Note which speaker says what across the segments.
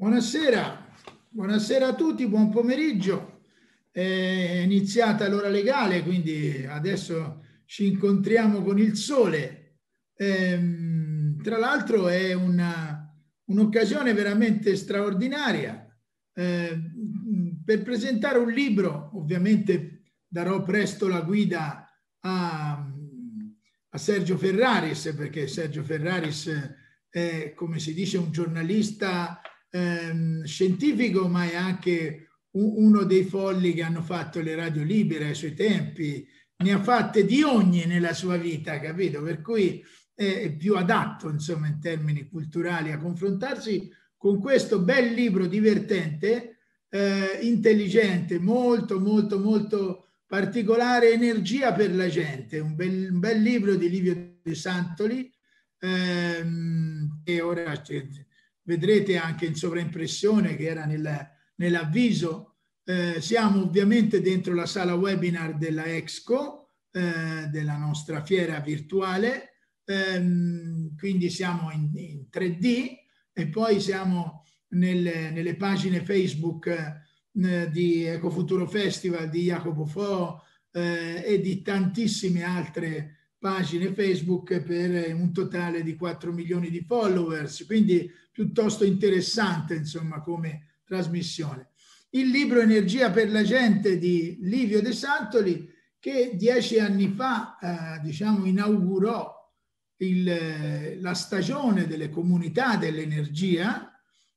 Speaker 1: Buonasera, buonasera a tutti, buon pomeriggio. È iniziata l'ora legale, quindi adesso ci incontriamo con il sole. Ehm, tra l'altro è una, un'occasione veramente straordinaria eh, per presentare un libro. Ovviamente darò presto la guida a, a Sergio Ferraris, perché Sergio Ferraris è, come si dice, un giornalista ehm, scientifico, ma è anche uno dei folli che hanno fatto le radio libere ai suoi tempi, ne ha fatte di ogni nella sua vita, capito? Per cui è più adatto, insomma, in termini culturali a confrontarsi con questo bel libro divertente, eh, intelligente, molto, molto, molto particolare, Energia per la gente, un bel, un bel libro di Livio De Santoli, ehm, che ora vedrete anche in sovraimpressione che era nel, nell'avviso. Eh, siamo ovviamente dentro la sala webinar della Exco, eh, della nostra fiera virtuale, ehm, quindi siamo in, in, 3D e poi siamo nel, nelle pagine Facebook eh, di Ecofuturo Festival, di Jacopo Fo eh, e di tantissime altre pagine Facebook per un totale di 4 milioni di followers, quindi piuttosto interessante insomma come trasmissione. Il libro Energia per la gente di Livio De Santoli che dieci anni fa eh, diciamo inaugurò il, la stagione delle comunità dell'energia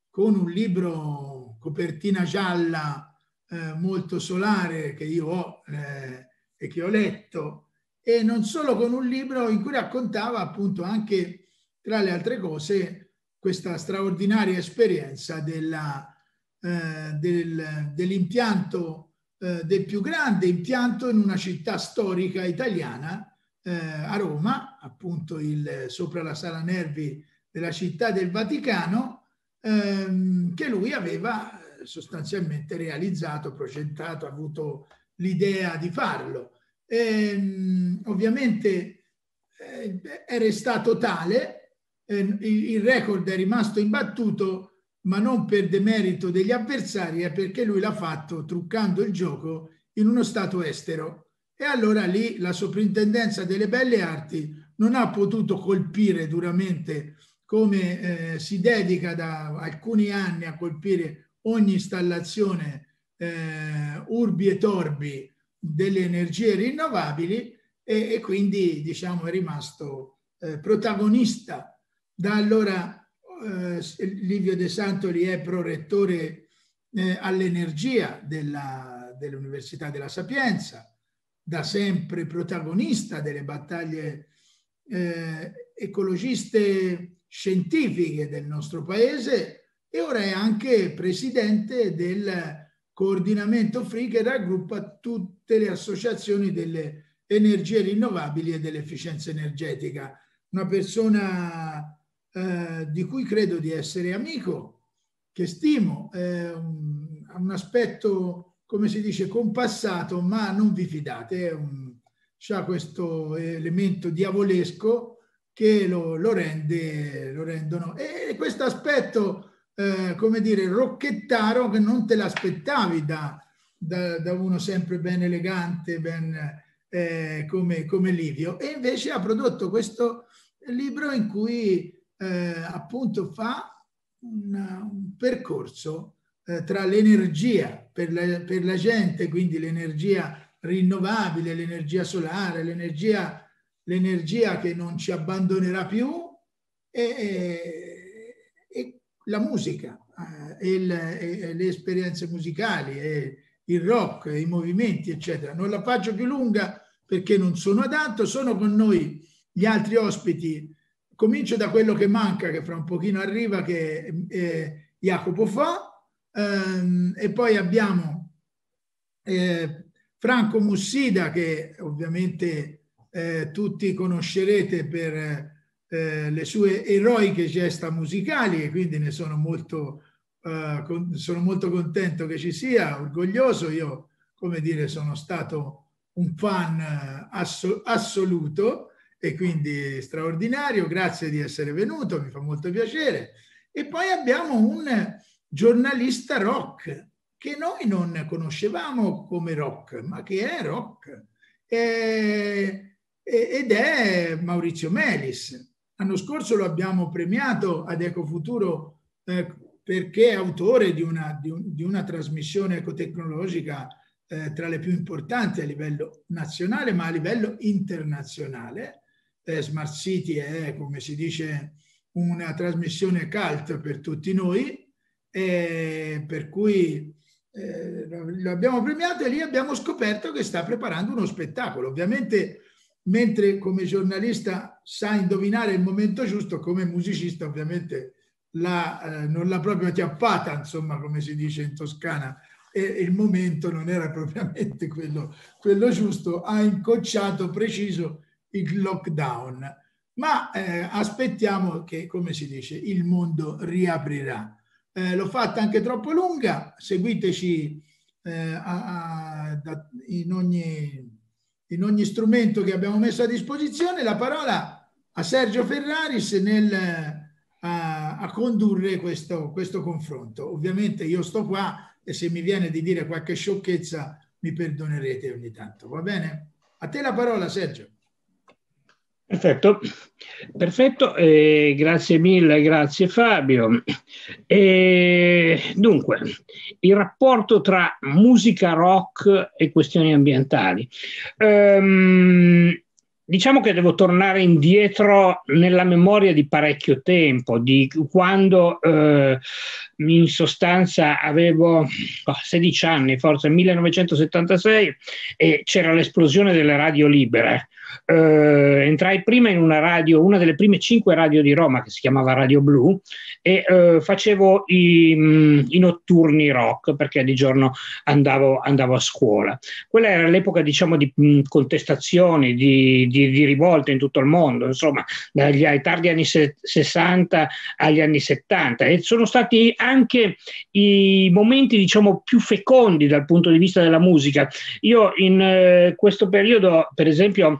Speaker 1: con un libro copertina gialla eh, molto solare che io ho eh, e che ho letto e non solo con un libro in cui raccontava appunto anche, tra le altre cose, questa straordinaria esperienza della, eh, del, dell'impianto, eh, del più grande impianto in una città storica italiana, eh, a Roma, appunto il, sopra la sala nervi della città del Vaticano, ehm, che lui aveva eh, sostanzialmente realizzato, progettato, avuto l'idea di farlo eh, ovviamente eh, era in tale, eh, il, il record è rimasto imbattuto, ma non per demerito degli avversari, è perché lui l'ha fatto truccando il gioco in uno stato estero. E allora lì la soprintendenza delle belle arti non ha potuto colpire duramente come eh, si dedica da alcuni anni a colpire ogni installazione eh, urbi e torbi delle energie rinnovabili e, e quindi diciamo, è rimasto eh, protagonista. Da allora eh, Livio De Santoli è prorettore eh, all'energia dell'Università della Sapienza, da sempre protagonista delle battaglie eh, ecologiste scientifiche del nostro paese e ora è anche presidente del coordinamento free che raggruppa tutte le associazioni delle energie rinnovabili e dell'efficienza energetica. Una persona eh, di cui credo di essere amico, che stimo, ha un, un, aspetto, come si dice, compassato, ma non vi fidate, un, ha questo elemento diavolesco che lo, lo rende, lo rendono. E questo aspetto eh, come dire, rocchettaro che non te l'aspettavi da, da, da, uno sempre ben elegante, ben, eh, come, come, Livio. E invece ha prodotto questo libro in cui eh, appunto fa un, un percorso eh, tra l'energia per la, per la gente, quindi l'energia rinnovabile, l'energia solare, l'energia, l'energia che non ci abbandonerà più e, la musica eh, e, le, e le esperienze musicali e il rock, i movimenti, eccetera. Non la faccio più lunga perché non sono adatto, sono con noi gli altri ospiti. Comincio da quello che manca, che fra un pochino arriva, che eh, Jacopo fa, ehm, e poi abbiamo eh, Franco Mussida, che ovviamente eh, tutti conoscerete per eh, le sue eroiche gesta musicali e quindi ne sono molto, eh, con, sono molto contento che ci sia, orgoglioso. Io, come dire, sono stato un fan eh, asso, assoluto e quindi straordinario. Grazie di essere venuto, mi fa molto piacere. E poi abbiamo un giornalista rock che noi non conoscevamo come rock, ma che è
Speaker 2: rock.
Speaker 1: Eh, e, ed è Maurizio Melis L'anno scorso lo abbiamo premiato ad Ecofuturo eh, perché è autore di una, di un, di una trasmissione ecotecnologica eh, tra le più importanti a livello nazionale, ma a livello internazionale. Eh, Smart City è, come si dice, una trasmissione cult per tutti noi, eh, per cui eh, lo abbiamo premiato e lì abbiamo scoperto che sta preparando uno spettacolo. Ovviamente mentre come giornalista sa indovinare il momento giusto, come musicista ovviamente la, eh, non l'ha proprio chiappata, insomma, come si dice in Toscana, e il momento non era propriamente quello, quello giusto, ha incocciato preciso il lockdown. Ma eh, aspettiamo che, come si dice, il mondo riaprirà. Eh, l'ho fatta anche troppo lunga, seguiteci eh, a, a, in ogni in ogni strumento che abbiamo messo a disposizione, la parola a Sergio Ferraris nel, eh, a, a condurre questo, questo confronto. Ovviamente io sto qua e se mi viene di dire qualche sciocchezza mi perdonerete ogni tanto, va bene? A te la parola Sergio.
Speaker 3: Perfetto, perfetto, eh, grazie mille, grazie Fabio. E, dunque, il rapporto tra musica rock e questioni ambientali. Ehm, diciamo che devo tornare indietro nella memoria di parecchio tempo, di quando eh, in sostanza avevo oh, 16 anni, forse 1976, e c'era l'esplosione delle radio libere eh, entrai prima in una radio, una delle prime cinque radio di Roma che si chiamava Radio Blu e eh, facevo i, mh, mm, i, notturni rock perché di giorno andavo, andavo, a scuola. Quella era l'epoca diciamo di mh, mm, contestazioni, di, di, di, rivolte in tutto il mondo, insomma dagli, ai tardi anni se- 60 agli anni 70 e sono stati anche i momenti diciamo più fecondi dal punto di vista della musica. Io in eh, questo periodo per esempio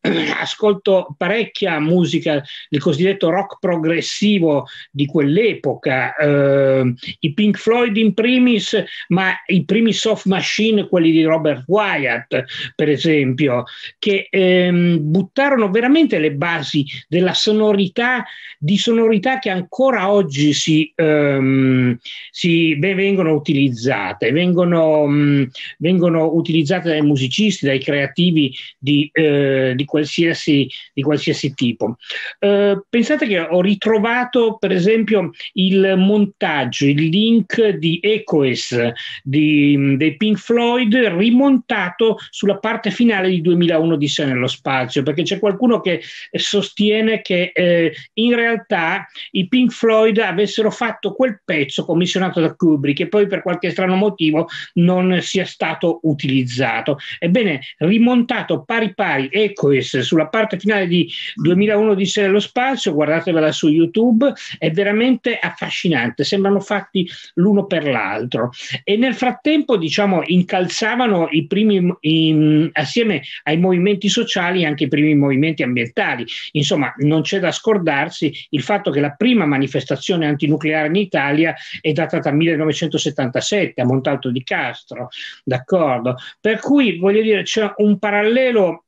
Speaker 3: ascolto parecchia musica del cosiddetto rock progressivo di quell'epoca, eh, i Pink Floyd in primis, ma i primi soft machine, quelli di Robert Wyatt, per esempio, che ehm, buttarono veramente le basi della sonorità, di sonorità che ancora oggi si, ehm, si beh, vengono utilizzate, vengono, mh, vengono utilizzate dai musicisti, dai creativi di, eh, di qualsiasi, di qualsiasi tipo. Eh, pensate che ho ritrovato per esempio il montaggio, il link di Echoes di, dei Pink Floyd rimontato sulla parte finale di 2001 di Sé nello spazio, perché c'è qualcuno che sostiene che eh, in realtà i Pink Floyd avessero fatto quel pezzo commissionato da Kubrick che poi per qualche strano motivo non sia stato utilizzato. Ebbene, rimontato pari pari Echoes Morris sulla parte finale di 2001 di Sera dello Spazio, guardatevela su YouTube, è veramente affascinante, sembrano fatti l'uno per l'altro. E nel frattempo, diciamo, incalzavano i primi, in, assieme ai movimenti sociali, anche i primi movimenti ambientali. Insomma, non c'è da scordarsi il fatto che la prima manifestazione antinucleare in Italia è data dal 1977 a Montalto di Castro, d'accordo? Per cui, voglio dire, c'è un parallelo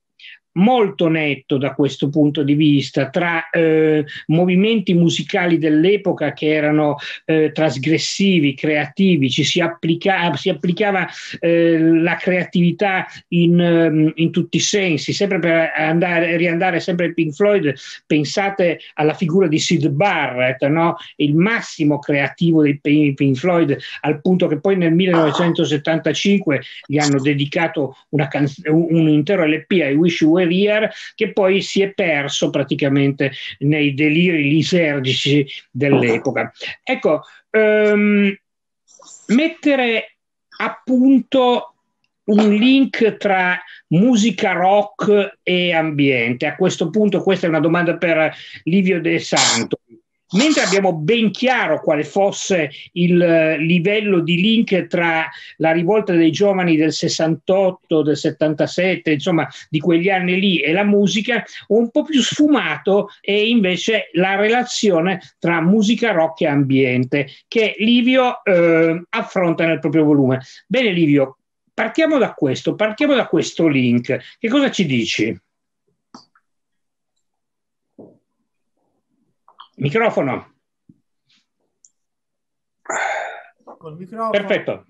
Speaker 3: molto netto da questo punto di vista tra eh, movimenti musicali dell'epoca che erano eh, trasgressivi, creativi, ci si, applica, si applicava eh, la creatività in, ehm, in, tutti i sensi, sempre per andare, riandare sempre ai Pink Floyd, pensate alla figura di Sid Barrett, no? il massimo creativo dei Pink Floyd, al punto che poi nel 1975 gli hanno dedicato una canz- un intero LP ai Wish You Were guerrier che poi si è perso praticamente nei deliri lisergici dell'epoca. Ecco, um, mettere a punto un link tra musica rock e ambiente. A questo punto questa è una domanda per Livio De Santo. Mentre abbiamo ben chiaro quale fosse il eh, livello di link tra la rivolta dei giovani del 68, del 77, insomma di quegli anni lì e la musica, un po' più sfumato è invece la relazione tra musica rock e ambiente che Livio eh, affronta nel proprio volume. Bene Livio, partiamo da questo, partiamo da questo link. Che cosa ci dici? Microfono.
Speaker 4: Col microfono.
Speaker 2: Perfetto.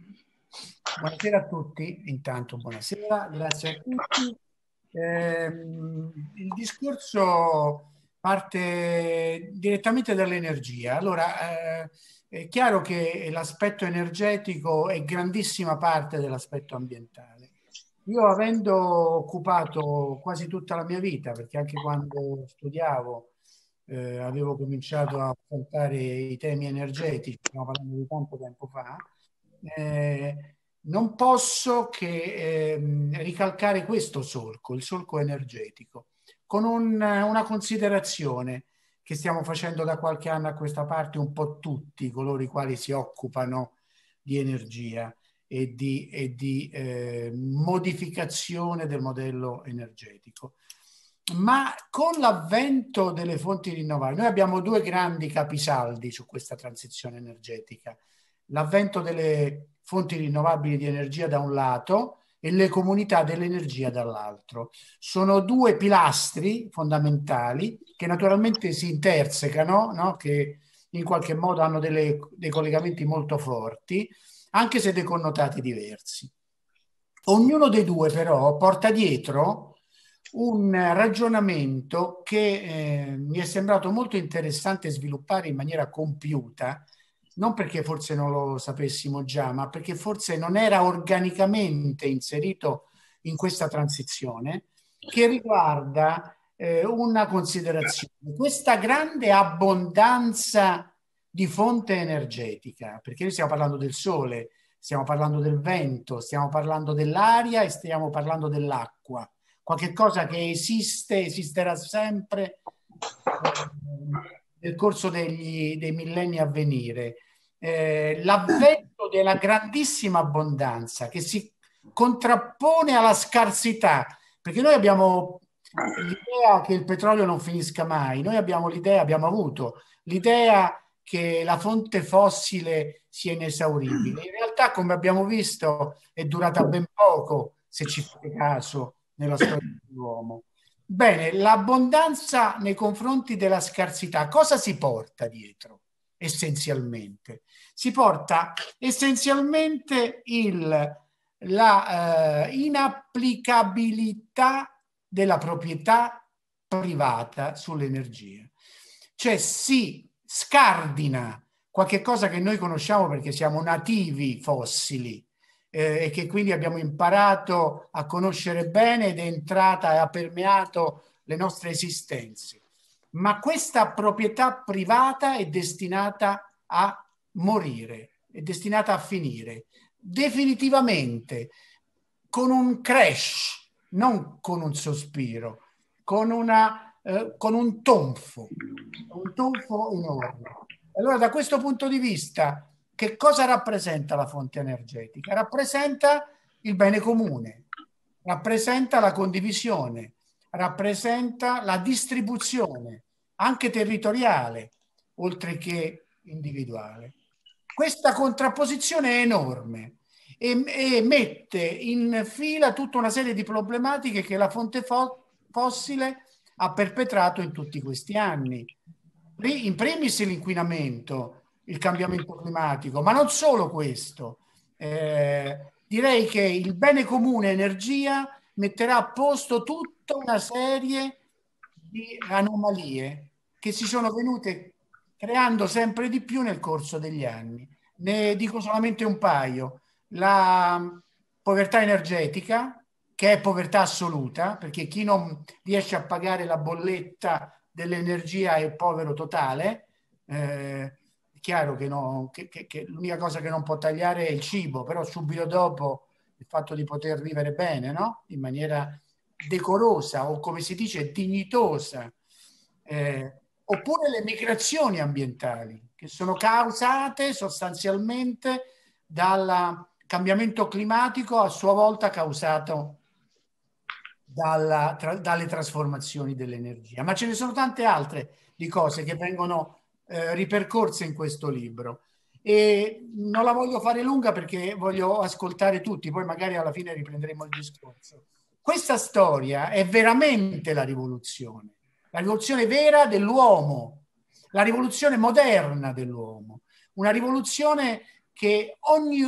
Speaker 2: Buonasera a tutti, intanto buonasera, grazie a tutti. Eh, il discorso parte direttamente dall'energia. Allora, eh, è chiaro che l'aspetto energetico è grandissima parte dell'aspetto ambientale. Io avendo occupato quasi tutta la mia vita, perché anche quando studiavo eh, avevo cominciato a affrontare i temi energetici, stiamo parlando di tanto tempo fa, eh, non posso che eh, ricalcare questo solco, il solco energetico, con un, una considerazione che stiamo facendo da qualche anno a questa parte un po' tutti coloro i quali si occupano di energia e di, e di eh, modificazione del modello energetico ma con l'avvento delle fonti rinnovabili, noi abbiamo due grandi capisaldi su questa transizione energetica. L'avvento delle fonti rinnovabili di energia da un lato e le comunità dell'energia dall'altro. Sono due pilastri fondamentali che naturalmente si intersecano, no? che in qualche modo hanno delle, dei collegamenti molto forti, anche se dei connotati diversi. Ognuno dei due però porta dietro un ragionamento che eh, mi è sembrato molto interessante sviluppare in maniera compiuta, non perché forse non lo sapessimo già, ma perché forse non era organicamente inserito in questa transizione, che riguarda eh, una considerazione. Questa grande abbondanza di fonte energetica, perché noi stiamo parlando del sole, stiamo parlando del vento, stiamo parlando dell'aria e stiamo parlando dell'acqua qualcosa che esiste, esisterà sempre eh, nel corso degli, dei millenni a venire. Eh, l'avvento della grandissima abbondanza che si contrappone alla scarsità, perché noi abbiamo l'idea che il petrolio non finisca mai, noi abbiamo l'idea, abbiamo avuto l'idea che la fonte fossile sia inesauribile. In realtà, come abbiamo visto, è durata ben poco, se ci fate caso, nella storia dell'uomo. Bene, l'abbondanza nei confronti della scarsità, cosa si porta dietro essenzialmente? Si porta essenzialmente il, la eh, inapplicabilità della proprietà privata sull'energia. Cioè si scardina qualche cosa che noi conosciamo perché siamo nativi fossili, eh, e che quindi abbiamo imparato a conoscere bene ed è entrata e ha permeato le nostre esistenze. Ma questa proprietà privata è destinata a morire, è destinata a finire definitivamente con un crash, non con un sospiro, con, una, eh, con un tonfo, un tonfo enorme. Allora da questo punto di vista che cosa rappresenta la fonte energetica? Rappresenta il bene comune, rappresenta la condivisione, rappresenta la distribuzione anche territoriale, oltre che individuale. Questa contrapposizione è enorme e, e mette in fila tutta una serie di problematiche che la fonte fo- fossile ha perpetrato in tutti questi anni. In primis l'inquinamento, il cambiamento climatico, ma non solo questo. Eh, direi che il bene comune energia metterà a posto tutta una serie di anomalie che si sono venute creando sempre di più nel corso degli anni. Ne dico solamente un paio. La mm, povertà energetica, che è povertà assoluta, perché chi non riesce a pagare la bolletta dell'energia è povero totale. Eh, chiaro che, no, che, che, che l'unica cosa che non può tagliare è il cibo, però subito dopo il fatto di poter vivere bene, no? in maniera decorosa o come si dice dignitosa, eh, oppure le migrazioni ambientali che sono causate sostanzialmente dal cambiamento climatico a sua volta causato dalla, tra, dalle trasformazioni dell'energia. Ma ce ne sono tante altre di cose che vengono eh, ripercorse in questo libro. E non la voglio fare lunga perché voglio ascoltare tutti, poi magari alla fine riprenderemo il discorso. Questa storia è veramente la rivoluzione, la rivoluzione vera dell'uomo, la rivoluzione moderna dell'uomo, una rivoluzione ogni,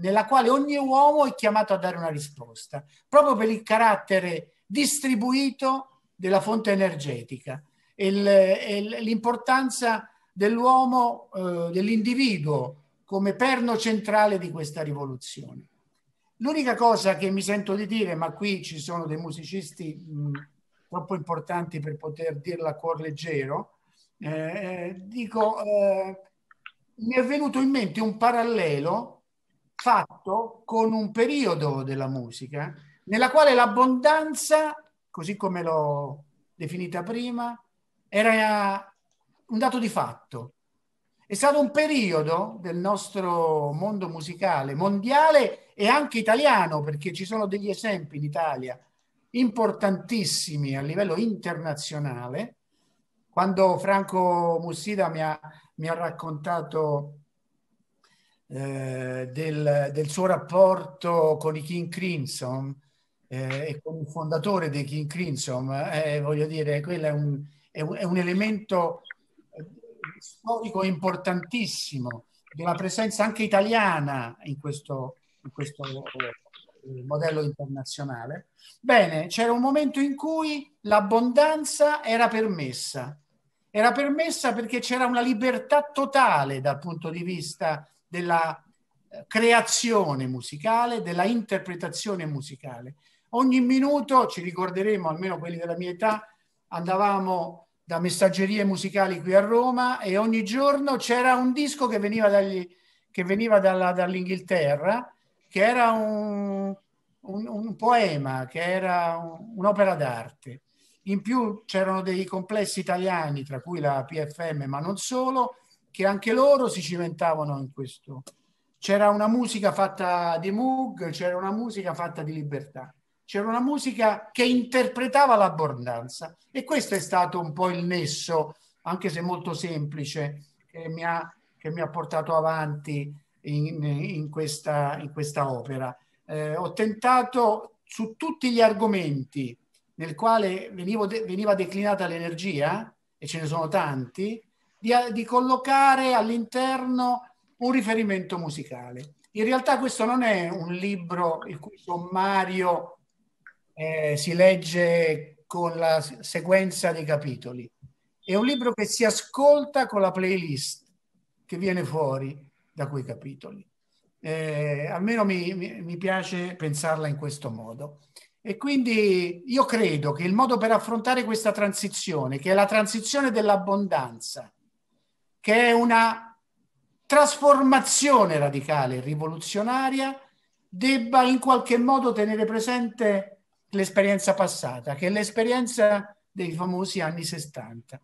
Speaker 2: nella quale ogni uomo è chiamato a dare una risposta, proprio per il carattere distribuito della fonte energetica. Eh, l'importanza dell'uomo, eh, dell'individuo come perno centrale di questa rivoluzione. L'unica cosa che mi sento di dire, ma qui ci sono dei musicisti mh, mm, troppo importanti per poter dirla a cuor leggero, eh, eh, dico, eh, mi è venuto in mente un parallelo fatto con un periodo della musica nella quale l'abbondanza, così come l'ho definita prima, era eh, un dato di fatto. È stato un periodo del nostro mondo musicale mondiale e anche italiano, perché ci sono degli esempi in Italia importantissimi a livello internazionale. Quando Franco Mussida mi ha, mi ha raccontato eh, del, del, suo rapporto con i King Crimson eh, e con il fondatore dei King Crimson, eh, voglio dire, quello è un, è un, è un elemento eh, storico importantissimo della presenza anche italiana in questo, in questo eh, modello internazionale. Bene, c'era un momento in cui l'abbondanza era permessa. Era permessa perché c'era una libertà totale dal punto di vista della eh, creazione musicale, della interpretazione musicale. Ogni minuto, ci ricorderemo, almeno quelli della mia età, andavamo da messaggerie musicali qui a Roma e ogni giorno c'era un disco che veniva, dagli, che veniva dalla, dall'Inghilterra, che era un, un, un poema, che era un, un'opera d'arte. In più c'erano dei complessi italiani, tra cui la PFM, ma non solo, che anche loro si cimentavano in questo. C'era una musica fatta di Moog, c'era una musica fatta di libertà c'era una musica che interpretava l'abbondanza e questo è stato un po' il nesso, anche se molto semplice, che mi ha, che mi ha portato avanti in, in, questa, in questa, opera. Eh, ho tentato su tutti gli argomenti nel quale de, veniva declinata l'energia, e ce ne sono tanti, di, di collocare all'interno un riferimento musicale. In realtà questo non è un libro il cui sommario eh, si legge con la sequenza dei capitoli. È un libro che si ascolta con la playlist che viene fuori da quei capitoli. Eh, almeno mi, mi piace pensarla in questo modo. E quindi io credo che il modo per affrontare questa transizione, che è la transizione dell'abbondanza, che è una trasformazione radicale, e rivoluzionaria, debba in qualche modo tenere presente l'esperienza passata, che è l'esperienza dei famosi anni 60,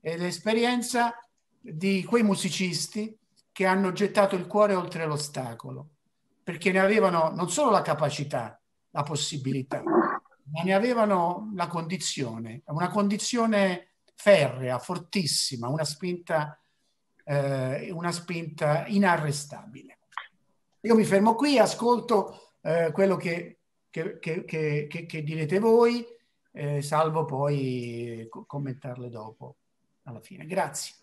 Speaker 2: è l'esperienza di quei musicisti che hanno gettato il cuore oltre l'ostacolo, perché ne avevano non solo la capacità, la possibilità, ma ne avevano la condizione, una condizione ferrea, fortissima, una spinta, eh, una spinta inarrestabile. Io mi fermo qui, ascolto eh, quello che che, che, che, che direte voi, eh, salvo poi eh, commentarle dopo alla fine. Grazie.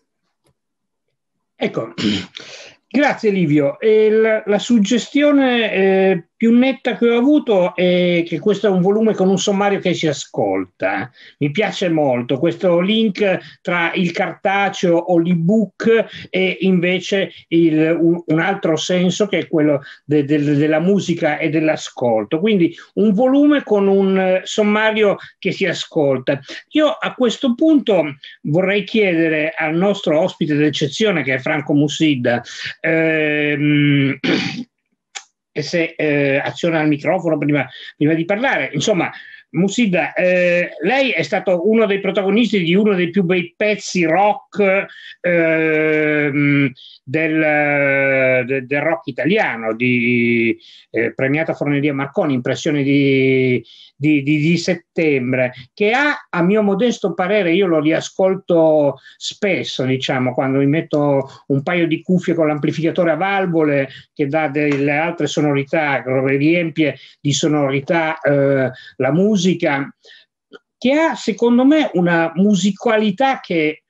Speaker 3: Ecco, Grazie Livio. Il, la suggestione eh, più netta che ho avuto è che questo è un volume con un sommario che si ascolta. Eh. Mi piace molto questo link tra il cartaceo o l'ebook e invece il, un, un, altro senso che è quello de, de, della musica e dell'ascolto. Quindi un volume con un eh, sommario che si ascolta. Io a questo punto vorrei chiedere al nostro ospite d'eccezione che è Franco Musidda Ehm, e se eh, aziona il microfono prima, prima di parlare, insomma, Musida, eh, lei è stato uno dei protagonisti di uno dei più bei pezzi rock eh, del, de, del, rock italiano, di eh, Premiata Forneria Marconi, Impressione di, di, di, di, settembre, che ha, a mio modesto parere, io lo riascolto spesso, diciamo, quando mi metto un paio di cuffie con l'amplificatore a valvole che dà delle altre sonorità, riempie di sonorità eh, la musica musica che ha secondo me una musicalità che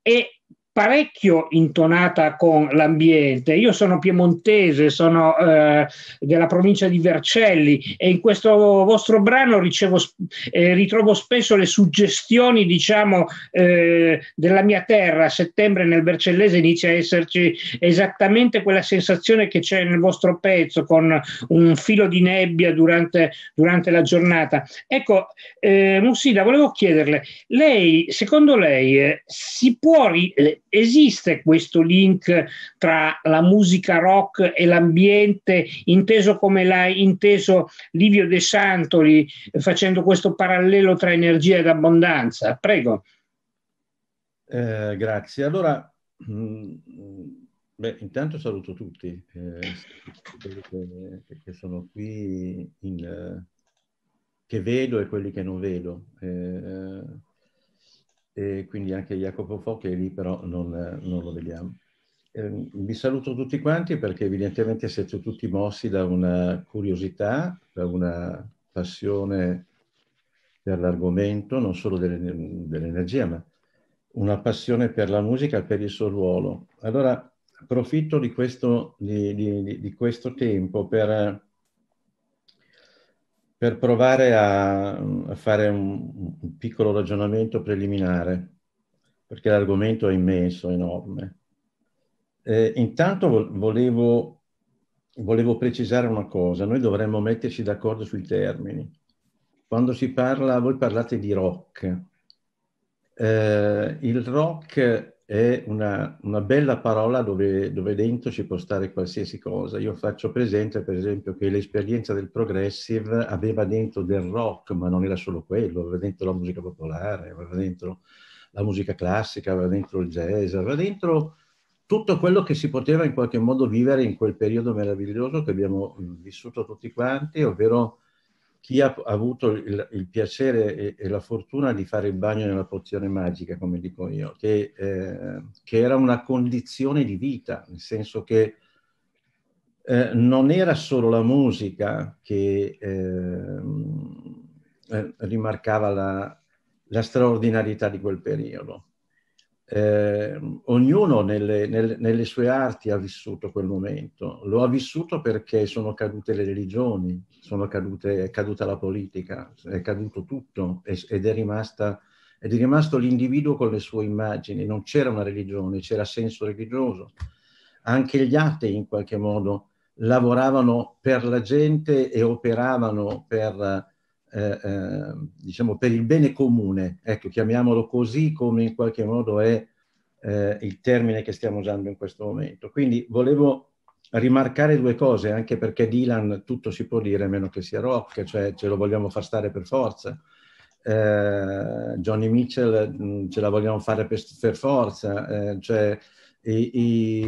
Speaker 3: è parecchio intonata con l'ambiente. Io sono piemontese, sono eh, della provincia di Vercelli e in questo vostro brano ricevo, eh, ritrovo spesso le suggestioni, diciamo, eh, della mia terra. A settembre nel Vercellese inizia a esserci esattamente quella sensazione che c'è nel vostro pezzo con un filo di nebbia durante, durante la giornata. Ecco, eh, Mussida, volevo chiederle, lei, secondo lei, eh, si può... Ri- esiste questo link tra la musica rock e l'ambiente, inteso come l'ha inteso Livio De Santoli, facendo questo parallelo tra energia ed abbondanza? Prego.
Speaker 5: Eh, grazie. Allora, mm, beh, intanto saluto tutti eh, quelli che, che, sono qui, in, che vedo e quelli che non vedo. Eh, e quindi anche Jacopo Fo che è lì però non, non lo vediamo. Eh, vi saluto tutti quanti perché evidentemente siete tutti mossi da una curiosità, da una passione per l'argomento, non solo dell'energia, ma una passione per la musica e per il suo ruolo. Allora approfitto di questo, di, di, di questo tempo per per provare a, a fare un, un, piccolo ragionamento preliminare, perché l'argomento è immenso, enorme. Eh, intanto volevo, volevo precisare una cosa, noi dovremmo metterci d'accordo sui termini. Quando si parla, voi parlate di rock, eh, il rock è una, una bella parola dove, dove, dentro ci può stare qualsiasi cosa. Io faccio presente, per esempio, che l'esperienza del progressive aveva dentro del rock, ma non era solo quello, aveva dentro la musica popolare, aveva dentro la musica classica, aveva dentro il jazz, aveva dentro tutto quello che si poteva in qualche modo vivere in quel periodo meraviglioso che abbiamo vissuto tutti quanti, ovvero chi ha avuto il, il piacere e, e, la fortuna di fare il bagno nella pozione magica, come dico io, che, eh, che era una condizione di vita, nel senso che eh, non era solo la musica che ehm, eh, rimarcava la, la straordinarietà di quel periodo, eh, ognuno nelle, nelle, nelle, sue arti ha vissuto quel momento, lo ha vissuto perché sono cadute le religioni, cadute, è caduta la politica, è caduto tutto ed è, rimasta, ed è rimasto l'individuo con le sue immagini, non c'era una religione, c'era senso religioso. Anche gli atei in qualche modo lavoravano per la gente e operavano per eh, ehm, diciamo, per il bene comune, ecco, chiamiamolo così come in qualche modo è eh, il termine che stiamo usando in questo momento. Quindi volevo rimarcare due cose, anche perché Dylan tutto si può dire, meno che sia rock, cioè ce lo vogliamo far stare per forza. Eh, Johnny Mitchell mh, mm, ce la vogliamo fare per, per forza, eh, cioè i, i,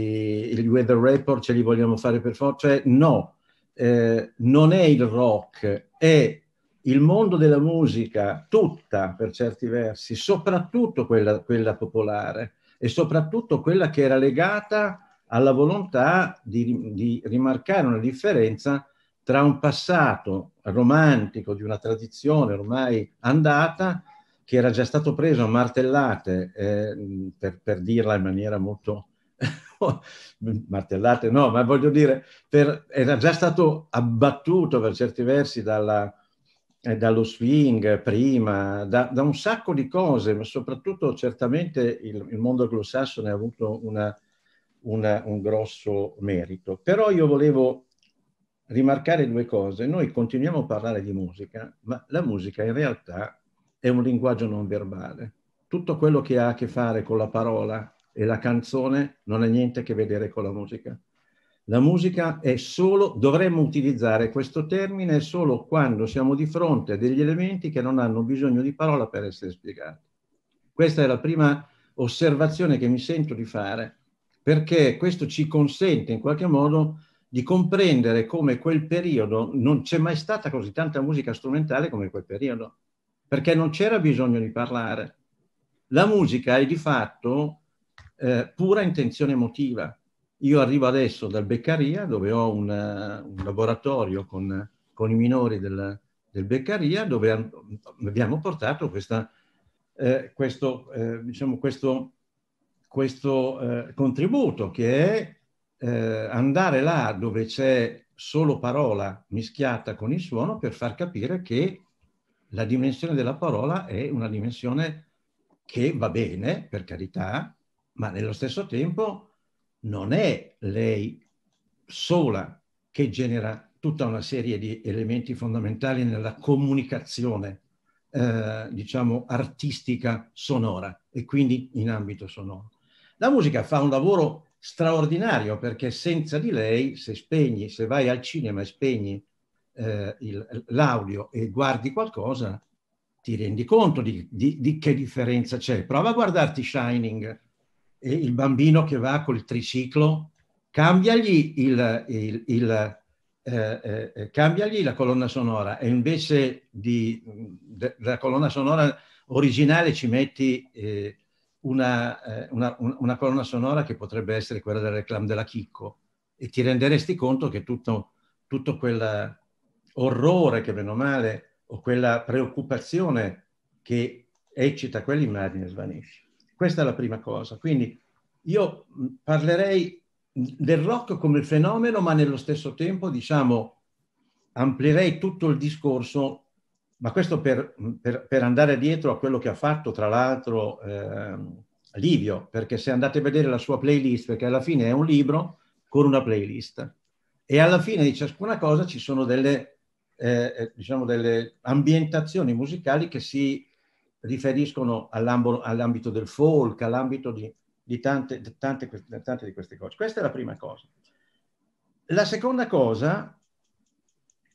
Speaker 5: il weather report ce li vogliamo fare per forza, cioè no, eh, non è il rock, è il mondo della musica, tutta per certi versi, soprattutto quella, quella popolare e soprattutto quella che era legata alla volontà di, di rimarcare una differenza tra un passato romantico di una tradizione ormai andata che era già stato preso a martellate, eh, per, per, dirla in maniera molto... martellate no, ma voglio dire, per, era già stato abbattuto per certi versi dalla, eh, dallo swing prima, da, da, un sacco di cose, ma soprattutto certamente il, il mondo anglosassone ha avuto una, una, un grosso merito. Però io volevo rimarcare due cose. Noi continuiamo a parlare di musica, ma la musica in realtà è un linguaggio non verbale. Tutto quello che ha a che fare con la parola e la canzone non ha niente a che vedere con la musica. La musica è solo, dovremmo utilizzare questo termine solo quando siamo di fronte a degli elementi che non hanno bisogno di parola per essere spiegati. Questa è la prima osservazione che mi sento di fare, perché questo ci consente in qualche modo di comprendere come quel periodo non c'è mai stata così tanta musica strumentale come quel periodo, perché non c'era bisogno di parlare. La musica è di fatto eh, pura intenzione emotiva io arrivo adesso dal Beccaria, dove ho una, eh, un laboratorio con, con i minori del, del, Beccaria, dove abbiamo portato questa, eh, questo, eh, diciamo questo, questo eh, contributo che è eh, andare là dove c'è solo parola mischiata con il suono per far capire che la dimensione della parola è una dimensione che va bene, per carità, ma nello stesso tempo non è lei sola che genera tutta una serie di elementi fondamentali nella comunicazione, eh, diciamo, artistica sonora e quindi in ambito sonoro. La musica fa un lavoro straordinario perché senza di lei, se spegni, se vai al cinema e spegni eh, il, l'audio e guardi qualcosa, ti rendi conto di, di, di che differenza c'è. Prova a guardarti Shining il bambino che va col triciclo, cambiagli, il, il, il, eh, eh, eh cambiagli la colonna sonora e invece di, de, della colonna sonora originale ci metti eh, una, eh, una, una, colonna sonora che potrebbe essere quella del reclam della Chicco e ti renderesti conto che tutto, tutto quel orrore che meno male o quella preoccupazione che eccita quell'immagine svanisce. Questa è la prima cosa. Quindi io mm, parlerei del rock come fenomeno, ma nello stesso tempo, diciamo, amplierei tutto il discorso, ma questo per, mm, per, per andare dietro a quello che ha fatto, tra l'altro, eh, Livio, perché se andate a vedere la sua playlist, perché alla fine è un libro con una playlist, e alla fine di ciascuna cosa ci sono delle, eh, eh diciamo, delle ambientazioni musicali che si riferiscono all'ambito del folk, all'ambito di, di, tante, di tante, tante di queste cose. Questa è la prima cosa. La seconda cosa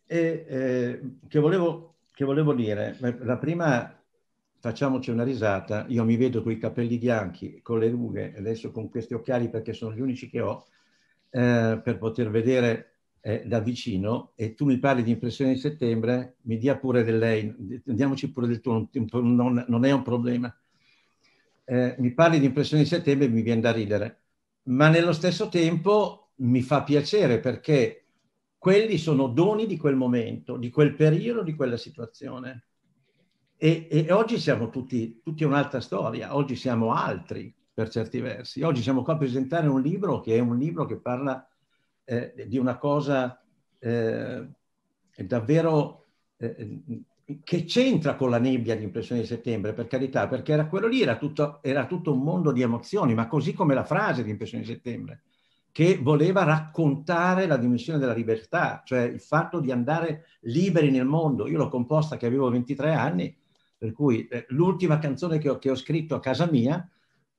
Speaker 5: è, eh, che, volevo, che, volevo, dire, la prima, facciamoci una risata, io mi vedo con i capelli bianchi, con le rughe, adesso con questi occhiali perché sono gli unici che ho, eh, per poter vedere eh, da vicino e tu mi parli di impressioni di settembre, mi dia pure del lei, andiamoci pure del tuo, non, non è un problema. Eh, mi parli di impressioni di settembre e mi viene da ridere, ma nello stesso tempo mi fa piacere perché quelli sono doni di quel momento, di quel periodo, di quella situazione. E, e oggi siamo tutti, tutti un'altra storia, oggi siamo altri per certi versi. Oggi siamo qua a presentare un libro che è un libro che parla eh, di una cosa eh, davvero eh, che c'entra con la nebbia di impressione di settembre, per carità, perché era quello lì, era tutto, era tutto un mondo di emozioni, ma così come la frase di impressione di settembre, che voleva raccontare la dimensione della libertà, cioè il fatto di andare liberi nel mondo. Io l'ho composta che avevo 23 anni, per cui eh, l'ultima canzone che ho, che ho scritto a casa mia,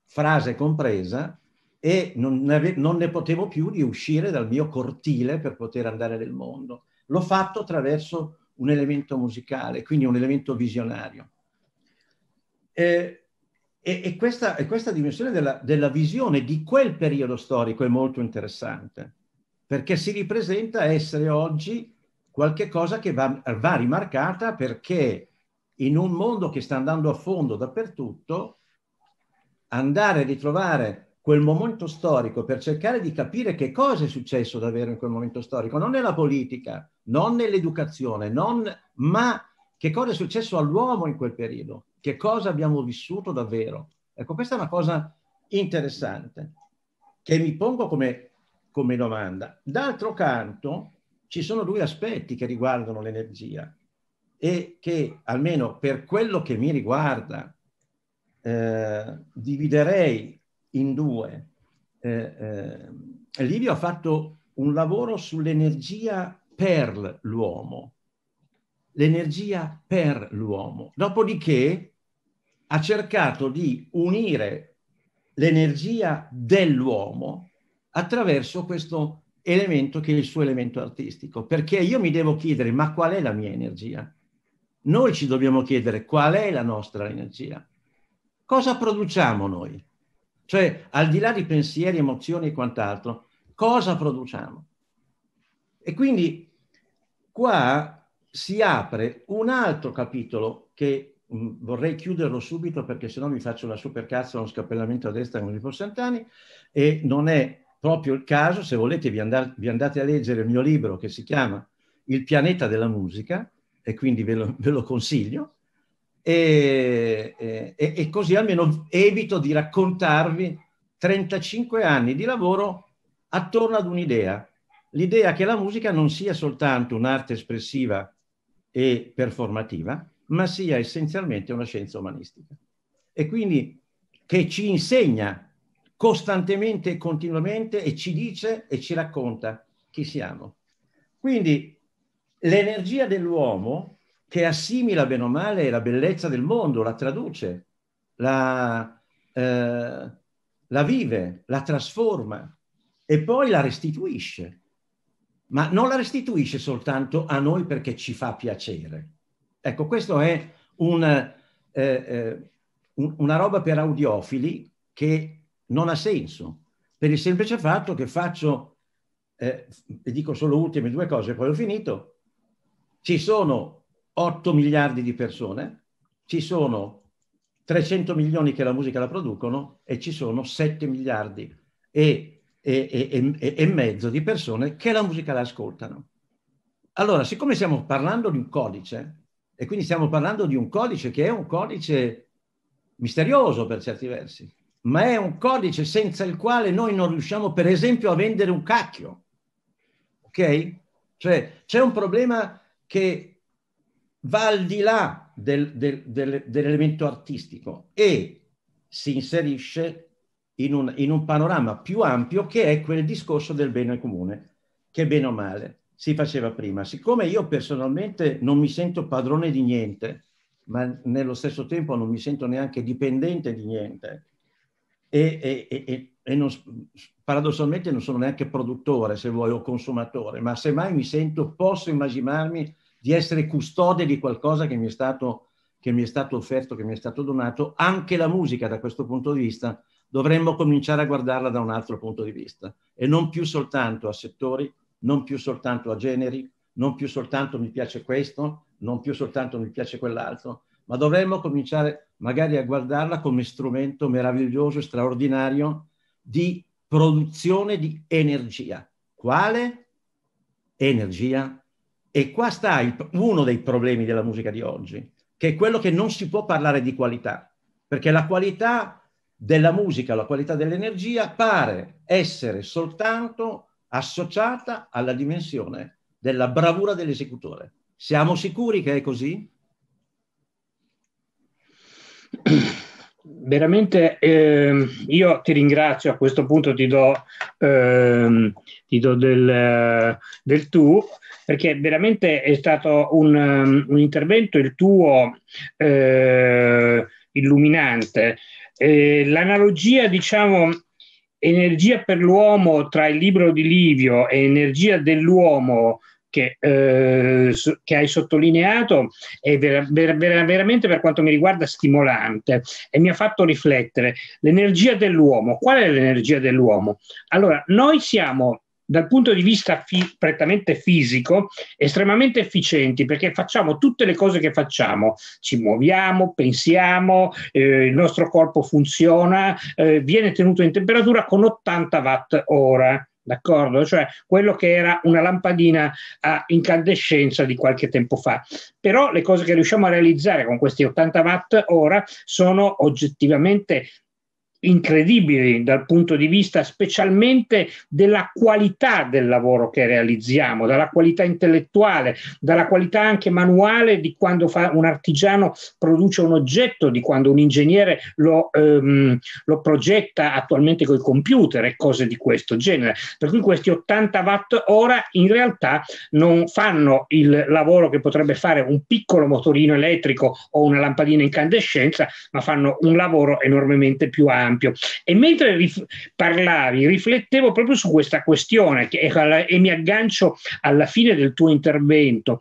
Speaker 5: frase compresa, e non ne, ave- non ne potevo più di uscire dal mio cortile per poter andare nel mondo. L'ho fatto attraverso un elemento musicale, quindi un elemento visionario. Eh, e, e, questa, e, questa, dimensione della, della, visione di quel periodo storico è molto interessante, perché si ripresenta essere oggi qualche cosa che va, va rimarcata perché in un mondo che sta andando a fondo dappertutto, andare a ritrovare quel momento storico per cercare di capire che cosa è successo davvero in quel momento storico, non nella politica, non nell'educazione, non, ma che cosa è successo all'uomo in quel periodo, che cosa abbiamo vissuto davvero. Ecco, questa è una cosa interessante che mi pongo come, come domanda. D'altro canto, ci sono due aspetti che riguardano l'energia e che, almeno per quello che mi riguarda, eh, dividerei in due. Eh, eh, Livio ha fatto un lavoro sull'energia per l'uomo, l'energia per l'uomo. Dopodiché ha cercato di unire l'energia dell'uomo attraverso questo elemento che è il suo elemento artistico, perché io mi devo chiedere ma qual è la mia energia? Noi ci dobbiamo chiedere qual è la nostra energia? Cosa produciamo noi? Cioè, al di là di pensieri, emozioni e quant'altro, cosa produciamo? E quindi qua si apre un altro capitolo che mh, mm, vorrei chiuderlo subito perché sennò mi faccio una supercazza, uno scappellamento a destra con i for Sant'Ani e non è proprio il caso, se volete vi, andate, vi andate a leggere il mio libro che si chiama Il pianeta della musica e quindi ve lo, ve lo consiglio e, e, e così almeno evito di raccontarvi 35 anni di lavoro attorno ad un'idea, l'idea che la musica non sia soltanto un'arte espressiva e performativa, ma sia essenzialmente una scienza umanistica. E quindi che ci insegna costantemente e continuamente e ci dice e ci racconta chi siamo. Quindi l'energia dell'uomo che assimila bene o male la bellezza del mondo, la traduce, la, eh, la vive, la trasforma e poi la restituisce. Ma non la restituisce soltanto a noi perché ci fa piacere. Ecco, questo è un, eh, eh un, una roba per audiofili che non ha senso, per il semplice fatto che faccio, eh, e dico solo ultime due cose, poi ho finito, ci sono 8 miliardi di persone, ci sono 300 milioni che la musica la producono e ci sono 7 miliardi e, e, e, e mezzo di persone che la musica la ascoltano. Allora, siccome stiamo parlando di un codice, e quindi stiamo parlando di un codice che è un codice misterioso per certi versi, ma è un codice senza il quale noi non riusciamo, per esempio, a vendere un cacchio. Ok? Cioè, c'è un problema che va al di là del, del, del, dell'elemento artistico e si inserisce in un, in un panorama più ampio che è quel discorso del bene comune, che bene o male si faceva prima. Siccome io personalmente non mi sento padrone di niente, ma nello stesso tempo non mi sento neanche dipendente di niente, e, e, e, e non, paradossalmente non sono neanche produttore, se vuoi, o consumatore, ma semmai mi sento, posso immaginarmi di essere custode di qualcosa che mi, stato, che mi è stato offerto, che mi è stato donato, anche la musica da questo punto di vista dovremmo cominciare a guardarla da un altro punto di vista e non più soltanto a settori, non più soltanto a generi, non più soltanto mi piace questo, non più soltanto mi piace quell'altro, ma dovremmo cominciare magari a guardarla come strumento meraviglioso straordinario di produzione di energia. Quale? Energia e qua sta il, uno dei problemi della musica di oggi, che è quello che non si può parlare di qualità, perché la qualità della musica, la qualità dell'energia pare essere soltanto associata alla dimensione della bravura dell'esecutore. Siamo sicuri che è così? veramente
Speaker 3: ehm, io ti ringrazio, a questo punto ti do, ehm, ti do del, del, tu, perché veramente è stato un, un intervento il tuo eh, illuminante. Eh, l'analogia, diciamo, energia per l'uomo tra il libro di Livio e energia dell'uomo che, eh, che hai sottolineato è ver- ver- veramente per quanto mi riguarda stimolante e mi ha fatto riflettere. L'energia dell'uomo, qual è l'energia dell'uomo? Allora, noi siamo dal punto di vista fi- prettamente fisico, estremamente efficienti perché facciamo tutte le cose che facciamo, ci muoviamo, pensiamo, eh, il nostro corpo funziona, eh, viene tenuto in temperatura con 80 watt ora d'accordo? Cioè quello che era una lampadina a incandescenza di qualche tempo fa. Però le cose che riusciamo a realizzare con questi 80 watt ora sono oggettivamente incredibili dal punto di vista specialmente della qualità del lavoro che realizziamo, dalla qualità intellettuale, dalla qualità anche manuale di quando un artigiano produce un oggetto, di quando un ingegnere lo, ehm, lo progetta attualmente col computer e cose di questo genere. Per cui questi 80 watt ora in realtà non fanno il lavoro che potrebbe fare un piccolo motorino elettrico o una lampadina incandescenza, ma fanno un lavoro enormemente più ampio ampio. E mentre rif- parlavi, riflettevo proprio su questa questione che, e, mi aggancio alla fine del tuo intervento.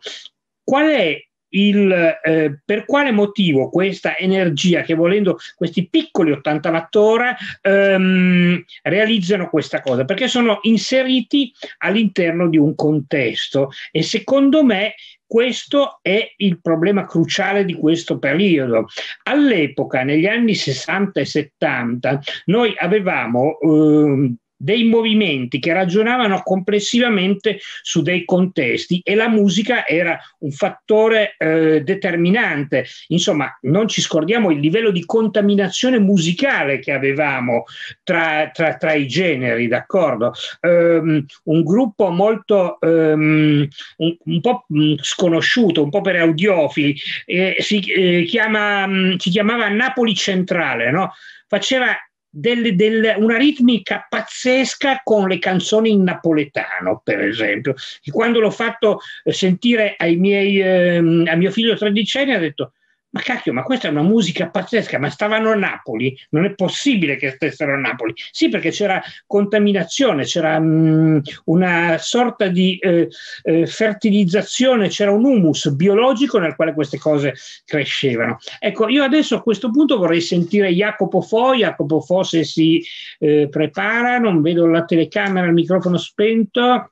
Speaker 3: Qual è il, eh, per quale motivo questa energia che volendo questi piccoli 80 wattora, ehm, realizzano questa cosa? Perché sono inseriti all'interno di un contesto e secondo me questo è il problema cruciale di questo periodo. All'epoca, negli anni 60 e 70, noi avevamo eh, dei movimenti che ragionavano complessivamente su dei contesti e la musica era un fattore eh, determinante. Insomma, non ci scordiamo il livello di contaminazione musicale che avevamo tra, tra, tra i generi, d'accordo? Um, un gruppo molto um, un, un, po' mm, sconosciuto, un po' per audiofili, eh, si, eh, chiama, mm, si chiamava Napoli Centrale, no? faceva del, del, una ritmica pazzesca con le canzoni in napoletano,
Speaker 2: per esempio. E
Speaker 3: quando l'ho fatto eh, sentire ai miei, ehm, a mio figlio tredicenne, ha detto: ma cacchio, ma questa è una musica pazzesca, ma stavano a Napoli, non è possibile che stessero a Napoli. Sì, perché c'era contaminazione, c'era mh, mm, una sorta di eh, eh, fertilizzazione, c'era un humus biologico nel quale queste cose crescevano. Ecco, io adesso a questo punto vorrei sentire Jacopo Fo, Jacopo Fo se si eh, prepara, non vedo la telecamera, il microfono spento.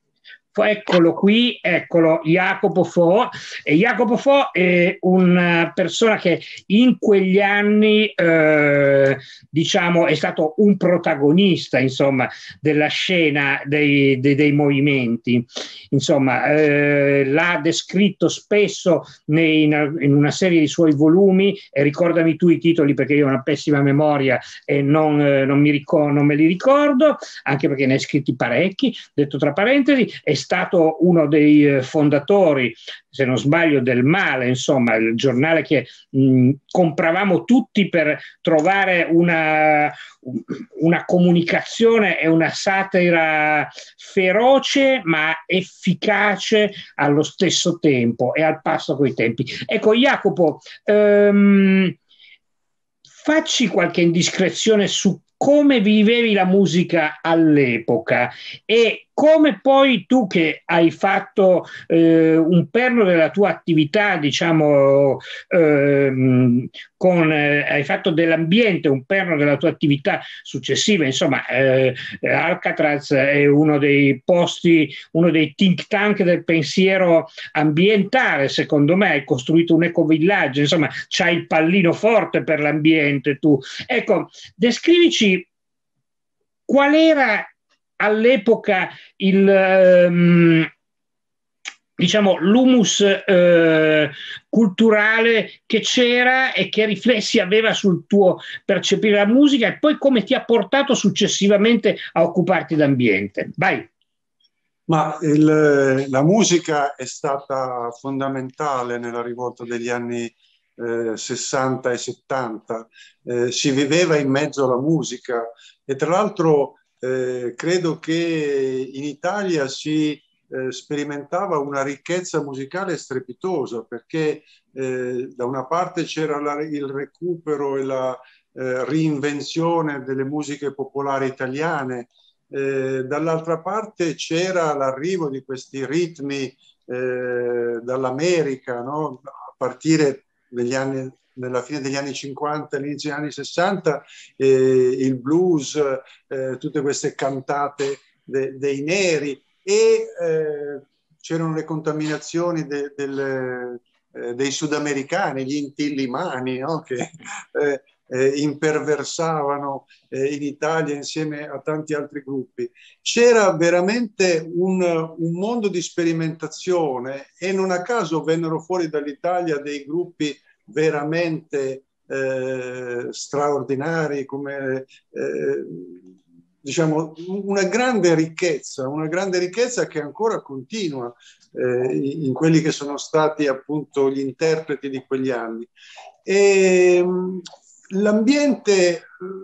Speaker 3: Eccolo qui, eccolo Jacopo Fo. E Jacopo Fo è una eh, persona che in quegli anni, eh, diciamo, è stato un protagonista, insomma, della scena dei, dei, dei movimenti. Insomma, eh, l'ha descritto spesso nei, in, una serie di suoi volumi. E ricordami tu i titoli perché io ho una pessima memoria e non, eh, non, mi ricor- non me li ricordo, anche perché ne hai scritti parecchi. Detto tra parentesi, è stato uno dei eh, fondatori, se non sbaglio, del Male, insomma, il giornale che mh, mm, compravamo tutti per trovare una, una comunicazione e una satira feroce ma efficace allo stesso tempo e al passo coi tempi. Ecco, Jacopo, ehm, facci qualche indiscrezione su come vivevi la musica all'epoca e come poi tu che hai fatto eh, un perno della tua attività, diciamo, ehm, con, eh, hai fatto dell'ambiente un perno della tua attività successiva, insomma, eh, Alcatraz è uno dei posti, uno dei think tank del pensiero ambientale, secondo me, hai costruito un ecovillaggio, insomma, c'hai il pallino forte per l'ambiente tu. Ecco, descrivici qual era all'epoca il, ehm, diciamo, l'humus eh, culturale che c'era e che riflessi aveva sul tuo percepire la musica e poi come ti ha portato successivamente a occuparti d'ambiente. Vai.
Speaker 4: Ma il, la musica è stata fondamentale nella rivolta degli anni eh, 60 e 70, eh, si viveva in mezzo alla musica e tra l'altro eh, credo che in Italia si eh, sperimentava una ricchezza musicale strepitosa perché eh, da una parte c'era la, il recupero e la eh, reinvenzione delle musiche popolari italiane, eh, dall'altra parte c'era l'arrivo di questi ritmi dall'America, no? a partire degli anni nella fine degli anni 50, all'inizio degli anni 60, eh, il blues, eh, tutte queste cantate de, dei neri e eh, c'erano le contaminazioni de, del, eh, dei sudamericani, gli intillimani, no? che eh, imperversavano in Italia insieme a tanti altri gruppi. C'era veramente un, un, mondo di sperimentazione e non a caso vennero fuori dall'Italia dei gruppi veramente eh, straordinari, come eh, diciamo una grande ricchezza, una grande ricchezza che ancora continua eh, in quelli che sono stati appunto gli interpreti di quegli anni. E, ehm, l'ambiente eh,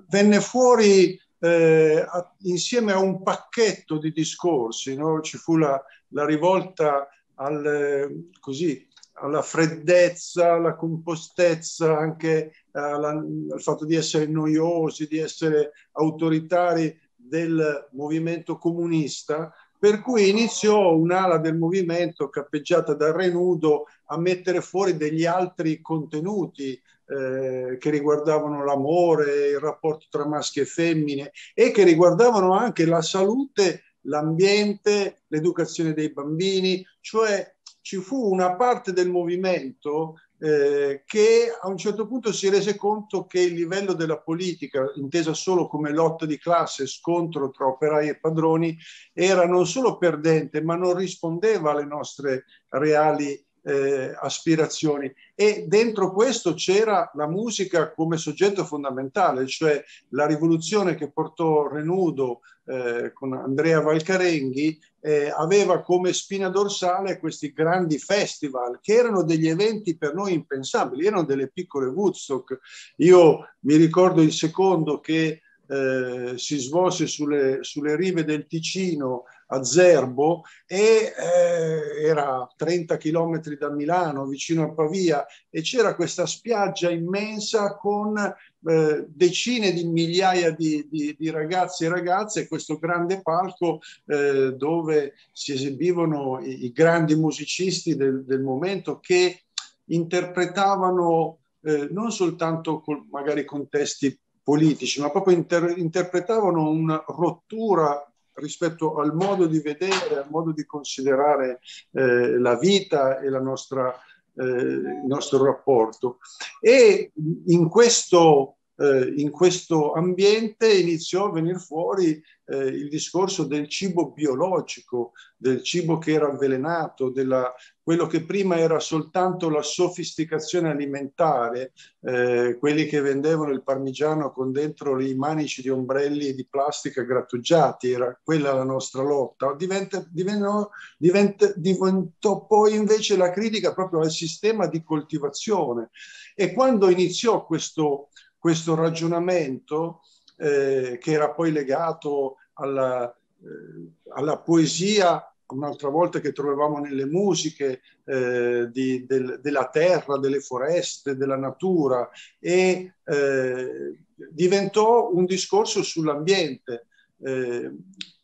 Speaker 4: venne fuori eh, insieme a un pacchetto di discorsi, no? ci fu la, la rivolta al, eh, così, alla freddezza, alla compostezza, anche alla, eh, al fatto di essere noiosi, di essere autoritari del movimento comunista, per cui iniziò un'ala del movimento cappeggiata da Renudo a mettere fuori degli altri contenuti eh, che riguardavano l'amore, il rapporto tra maschi e femmine e che riguardavano anche la salute, l'ambiente, l'educazione dei bambini, cioè ci fu una parte del movimento eh, che a un certo punto si rese conto che il livello della politica, intesa solo come lotta di classe, scontro tra operai e padroni, era non solo perdente, ma non rispondeva alle nostre reali eh, aspirazioni e dentro questo c'era la musica come soggetto fondamentale, cioè la rivoluzione che portò Renudo eh, con Andrea Valcarenghi eh, aveva come spina dorsale questi grandi festival che erano degli eventi per noi impensabili, erano delle piccole Woodstock. Io mi ricordo il secondo che eh, si svolse sulle, sulle, rive del Ticino a Zerbo e eh, era 30 km da Milano, vicino a Pavia, e c'era questa spiaggia immensa con eh, decine di migliaia di, di, di, ragazzi e ragazze, questo grande palco eh, dove si esibivano i, i grandi musicisti del, del momento che interpretavano eh, non soltanto col, magari con testi politici, ma proprio inter- interpretavano una rottura rispetto al modo di vedere, al modo di considerare eh, la vita e la nostra, eh, il nostro rapporto. E in questo eh, in questo ambiente iniziò a venire fuori eh, il discorso del cibo biologico, del cibo che era avvelenato, della, quello che prima era soltanto la sofisticazione alimentare, eh, quelli che vendevano il parmigiano con dentro i manici di ombrelli di plastica grattugiati, era quella la nostra lotta, diventa, diventò, diventò, diventò poi invece la critica proprio al sistema di coltivazione. E quando iniziò questo questo ragionamento eh, che era poi legato alla, eh, alla, poesia, un'altra volta che trovavamo nelle musiche, eh, di, del, della terra, delle foreste, della natura, e eh, diventò un discorso sull'ambiente. Eh,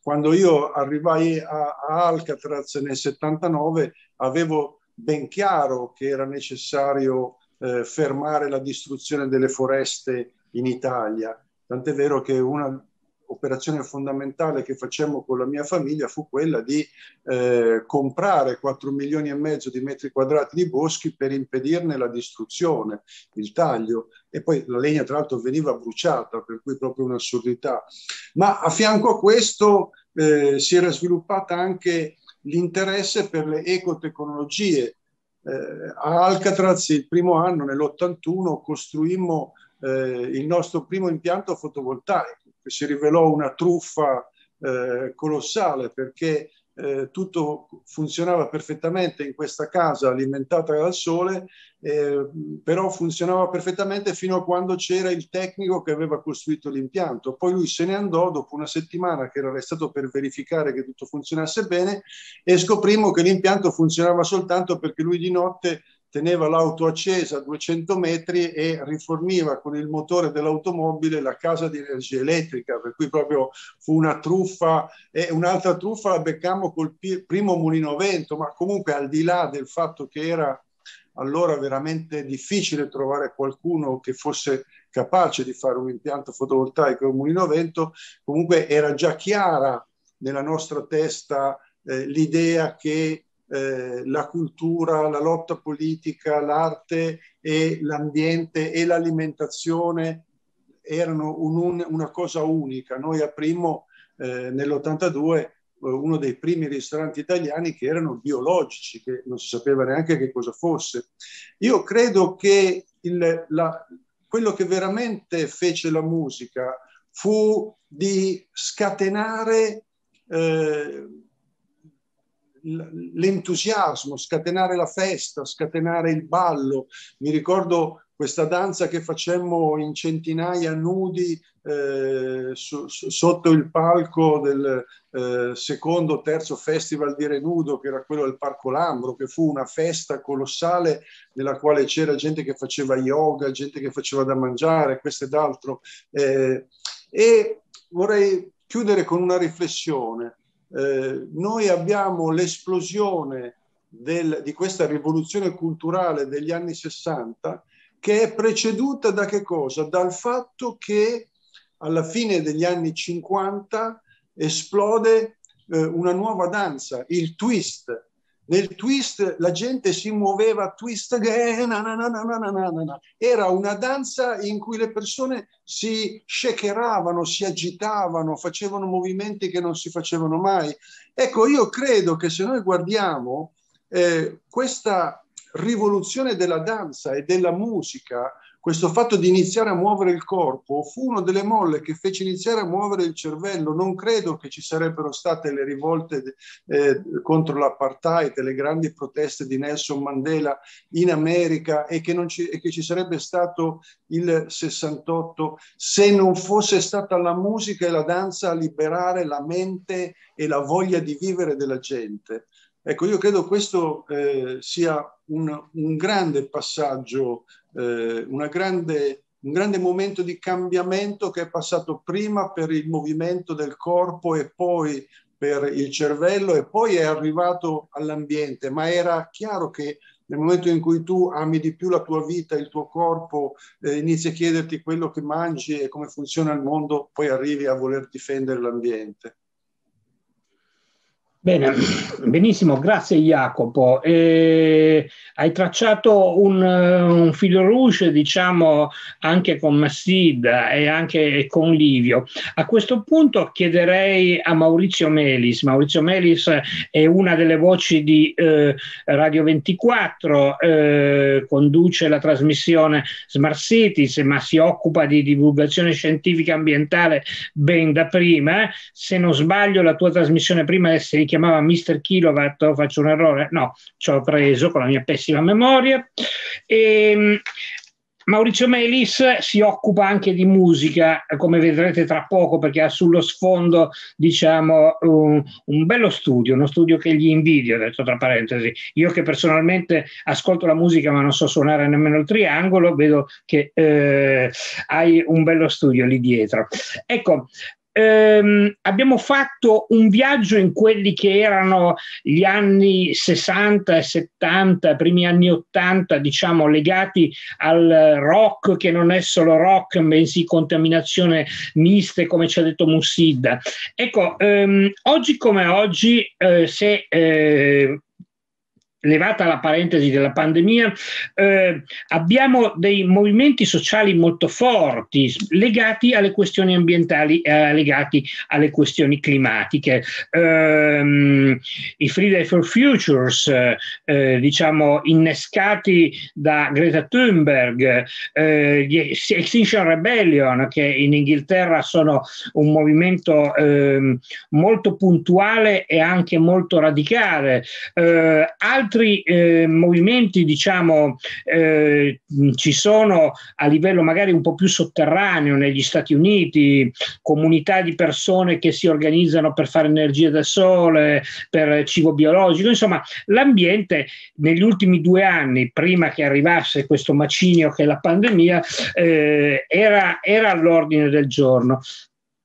Speaker 4: quando io arrivai a, a Alcatraz nel 79 avevo ben chiaro che era necessario eh, fermare la distruzione delle foreste in Italia. Tant'è vero che una operazione fondamentale che facemmo con la mia famiglia fu quella di eh, comprare 4 milioni e mezzo di metri quadrati di boschi per impedirne la distruzione, il taglio e poi la legna tra l'altro veniva bruciata, per cui proprio un'assurdità. Ma a fianco a questo eh, si era sviluppata anche l'interesse per le ecotecnologie eh, a Alcatraz il primo anno, nell'81, costruimmo eh, il nostro primo impianto fotovoltaico, che si rivelò una truffa eh, colossale perché eh, tutto funzionava perfettamente in questa casa alimentata dal sole, eh, però funzionava perfettamente fino a quando c'era il tecnico che aveva costruito l'impianto. Poi lui se ne andò dopo una settimana che era restato per verificare che tutto funzionasse bene e scoprimo che l'impianto funzionava soltanto perché lui di notte teneva l'auto accesa a 200 metri e riforniva con il motore dell'automobile la casa di energia elettrica, per cui proprio fu una truffa e un'altra truffa la beccammo col primo mulino a vento, ma comunque al di là del fatto che era allora veramente difficile trovare qualcuno che fosse capace di fare un impianto fotovoltaico e un mulino a vento, comunque era già chiara nella nostra testa eh, l'idea che eh, la cultura, la lotta politica, l'arte e l'ambiente e l'alimentazione erano un, un, una cosa unica. Noi aprimmo eh, nell'82 eh, uno dei primi ristoranti italiani che erano biologici, che non si sapeva neanche che cosa fosse. Io credo che il, la, quello che veramente fece la musica fu di scatenare eh, l'entusiasmo, scatenare la festa, scatenare il ballo. Mi ricordo questa danza che facemmo in centinaia nudi eh, su, su, sotto il palco del eh, secondo o terzo festival di Renudo, che era quello del Parco Lambro, che fu una festa colossale nella quale c'era gente che faceva yoga, gente che faceva da mangiare, questo ed altro. Eh, e vorrei chiudere con una riflessione. Eh, noi abbiamo l'esplosione del, di questa rivoluzione culturale degli anni 60 che è preceduta da che cosa? Dal fatto che alla fine degli anni 50 esplode eh, una nuova danza, il twist, nel twist la gente si muoveva twist eh, again, era una danza in cui le persone si shakeravano, si agitavano, facevano movimenti che non si facevano mai. Ecco, io credo che se noi guardiamo eh, questa rivoluzione della danza e della musica questo fatto di iniziare a muovere il corpo fu una delle molle che fece iniziare a muovere il cervello. Non credo che ci sarebbero state le rivolte eh, contro l'apartheid, le grandi proteste di Nelson Mandela in America e che, ci, e che ci sarebbe stato il 68 se non fosse stata la musica e la danza a liberare la mente e la voglia di vivere della gente. Ecco, io credo questo eh, sia un, un, grande passaggio, eh, grande, un grande momento di cambiamento che è passato prima per il movimento del corpo e poi per il cervello e poi è arrivato all'ambiente, ma era chiaro che nel momento in cui tu ami di più la tua vita, il tuo corpo, eh, inizi a chiederti quello che mangi e come funziona il mondo, poi arrivi a voler difendere l'ambiente.
Speaker 3: Bene, benissimo, grazie Jacopo. Eh, hai tracciato un, un filo rouge, diciamo, anche con Massid e anche con Livio. A questo punto chiederei a Maurizio Melis. Maurizio Melis è una delle voci di eh, Radio 24, eh, conduce la trasmissione Smart Cities, ma si occupa di divulgazione scientifica ambientale ben da prima. Se non sbaglio, la tua trasmissione prima è chiamava Mr. Kilowatt, oh, faccio un errore, no, ci ho preso con la mia pessima memoria. E, ehm, Maurizio Melis si occupa anche di musica, come vedrete tra poco, perché ha sullo sfondo, diciamo, un, un, bello studio, uno studio che gli invidio, detto tra parentesi. Io che personalmente ascolto la musica ma non so suonare nemmeno il triangolo, vedo che eh, hai un bello studio lì dietro. Ecco, ehm, abbiamo fatto un viaggio in quelli che erano gli anni 60 e 70, primi anni 80, diciamo legati al rock che non è solo rock, bensì contaminazione miste, come ci ha detto Mussidda. Ecco, ehm, oggi come oggi, eh, se eh, levata la parentesi della pandemia, eh, abbiamo dei movimenti sociali molto forti legati alle questioni ambientali eh, legati alle questioni climatiche. Eh, I Friday for Futures, eh, eh, diciamo, innescati da Greta Thunberg, eh, gli Extinction Rebellion, che in Inghilterra sono un movimento ehm, molto puntuale e anche molto radicale, altri altri eh, movimenti, diciamo, eh, ci sono a livello magari un po' più sotterraneo negli Stati Uniti, comunità di persone che si organizzano per fare energia da sole, per cibo biologico, insomma, l'ambiente negli ultimi due anni, prima che arrivasse questo macinio che è la pandemia, eh, era, era all'ordine del giorno.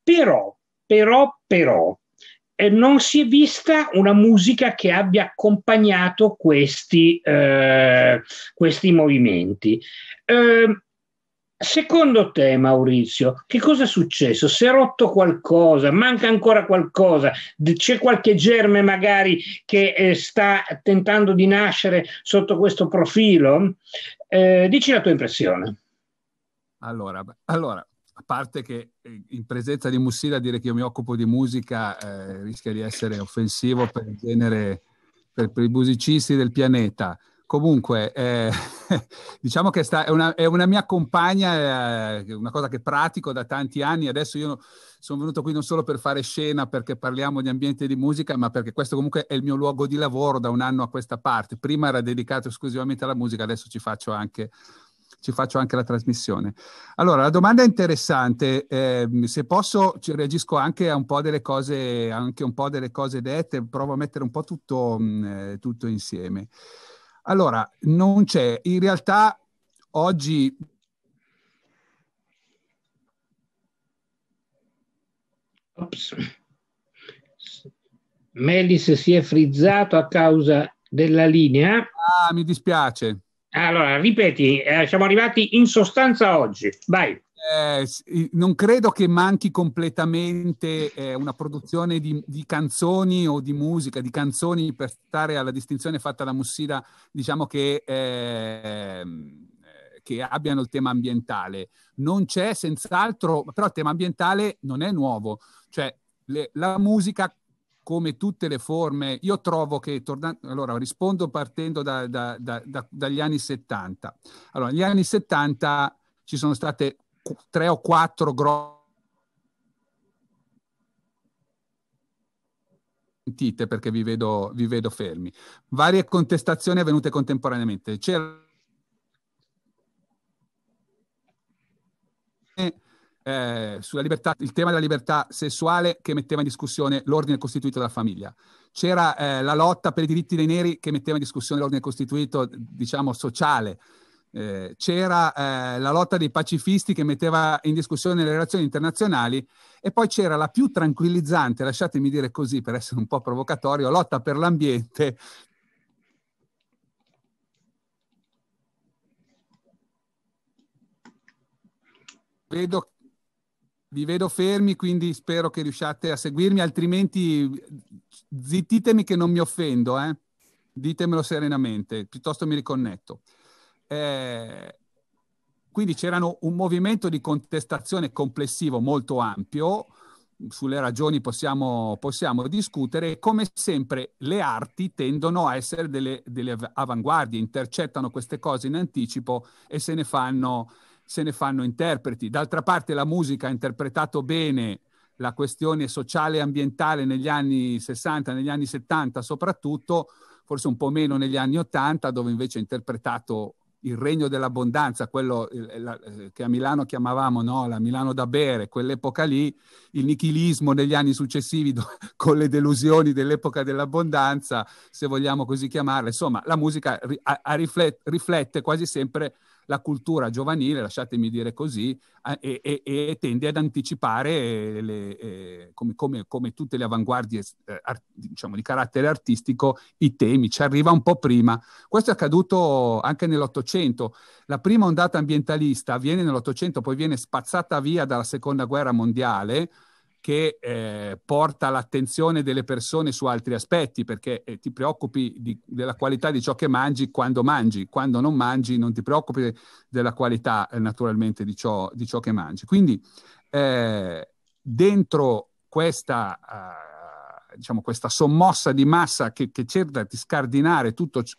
Speaker 3: Però, però, però, eh, non si è vista una musica che abbia accompagnato questi, eh, questi movimenti. Eh, Secondo te, Maurizio, che cosa è successo? Si è rotto qualcosa? Manca ancora qualcosa? C'è qualche germe magari che eh, sta tentando di nascere sotto questo profilo? Eh, dici la tua impressione.
Speaker 6: Allora, allora a parte che eh, in presenza di Mussila dire che io mi occupo di musica eh, rischia di essere offensivo per il genere, per, per i musicisti del pianeta. Comunque, eh, diciamo che sta, è, una, è, una, mia compagna, eh, una cosa che pratico da tanti anni. Adesso io sono venuto qui non solo per fare scena, perché parliamo di ambiente di musica, ma perché questo comunque è il mio luogo di lavoro da un anno a questa parte. Prima era dedicato esclusivamente alla musica, adesso ci faccio anche ci faccio anche la trasmissione. Allora, la domanda è interessante, eh, se posso reagisco anche a un po' delle cose, anche un po' delle cose dette, provo a mettere un po' tutto, mh, mm, eh, tutto insieme. Allora, non c'è, in realtà oggi Ops.
Speaker 3: Melis si è frizzato a causa della
Speaker 6: linea. Ah, mi dispiace. Allora, ripeti, eh, siamo arrivati in sostanza oggi. Vai. Eh, non credo che manchi completamente eh, una produzione di, di, canzoni o di musica, di canzoni per stare alla distinzione fatta da Mussida, diciamo che, ehm, eh, che abbiano il tema ambientale. Non c'è senz'altro, però il tema ambientale non è nuovo, cioè le, la musica come tutte le forme, io trovo che, tornando, allora rispondo partendo da, da, da, dagli anni 70. Allora, negli anni 70 ci sono state tre o quattro grosse sentite perché vi vedo, vi vedo fermi. Varie contestazioni avvenute contemporaneamente. C'era eh, libertà, il tema della libertà sessuale che metteva in discussione l'ordine costituito della famiglia. C'era eh, la lotta per i diritti dei neri che metteva in discussione l'ordine costituito, diciamo, sociale. Eh, c'era eh, la lotta dei pacifisti che metteva in discussione le relazioni internazionali e poi c'era la più tranquillizzante, lasciatemi dire così per essere un po' provocatorio, lotta per l'ambiente. Vedo vi vedo fermi, quindi spero che riusciate a seguirmi, altrimenti zittitemi che non mi offendo, eh? ditemelo serenamente, piuttosto mi riconnetto. Eh, quindi c'era un movimento di contestazione complessivo molto ampio, sulle ragioni possiamo, possiamo discutere, e come sempre le arti tendono a essere delle, delle avanguardie, intercettano queste cose in anticipo e se ne fanno se ne fanno interpreti. D'altra parte la musica ha interpretato bene la questione sociale e ambientale negli anni 60, negli anni 70 soprattutto, forse un po' meno negli anni 80, dove invece ha interpretato il regno dell'abbondanza, quello eh, eh, eh, che a Milano chiamavamo no? la Milano da bere, quell'epoca lì, il nichilismo negli anni successivi con le delusioni dell'epoca dell'abbondanza, se vogliamo così chiamarla. Insomma, la musica riflette, riflette quasi sempre la cultura giovanile, lasciatemi dire così, e, e, e tende ad anticipare le, eh, come, come, come, tutte le avanguardie eh, art, diciamo, di carattere artistico i temi, ci arriva un po' prima. Questo è accaduto anche nell'Ottocento. La prima ondata ambientalista avviene nell'Ottocento, poi viene spazzata via dalla Seconda Guerra Mondiale che eh, porta l'attenzione delle persone su altri aspetti, perché eh, ti preoccupi di, della qualità di ciò che mangi quando mangi, quando non mangi non ti preoccupi della qualità eh, naturalmente di ciò, di ciò, che mangi. Quindi eh, dentro questa, eh, diciamo, questa, sommossa di massa che, che cerca di scardinare tutto ciò,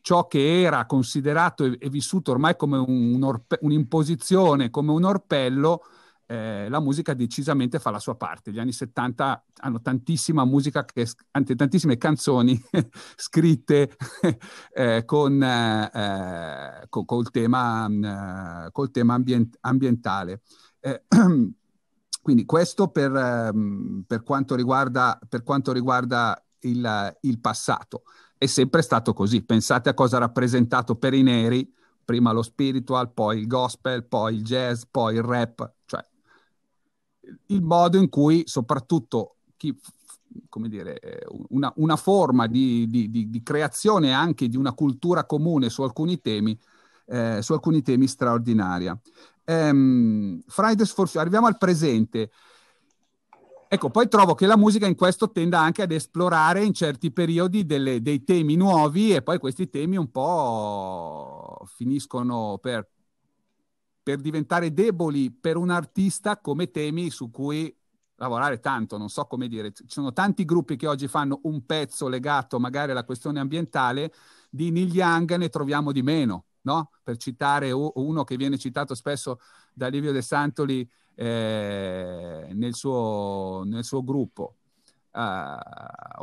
Speaker 6: ciò che era considerato e, vissuto ormai come un, un un'imposizione, come un orpello, eh, la musica decisamente fa la sua parte. Gli anni 70 hanno tantissima musica, che, anzi, tantissime canzoni scritte eh, con, eh, co- col tema, mm, eh, col tema ambient- ambientale. Eh, quindi questo per, mm, per, quanto riguarda, per quanto riguarda il, il passato. È sempre stato così. Pensate a cosa ha rappresentato per i neri prima lo spiritual, poi il gospel, poi il jazz, poi il rap il modo in cui soprattutto chi come dire, una, una forma di, di, di, di, creazione anche di una cultura comune su alcuni temi, eh, su alcuni temi straordinaria. Um, Fridays for Future, arriviamo al presente. Ecco, poi trovo che la musica in questo tenda anche ad esplorare in certi periodi delle, dei temi nuovi e poi questi temi un po' finiscono per, per diventare deboli per un artista come temi su cui lavorare tanto, non so come dire. Ci sono tanti gruppi che oggi fanno un pezzo legato magari alla questione ambientale, di Neil Young ne troviamo di meno, no? Per citare uno che viene citato spesso da Livio De Santoli eh, nel, suo, nel, suo, gruppo. Uh,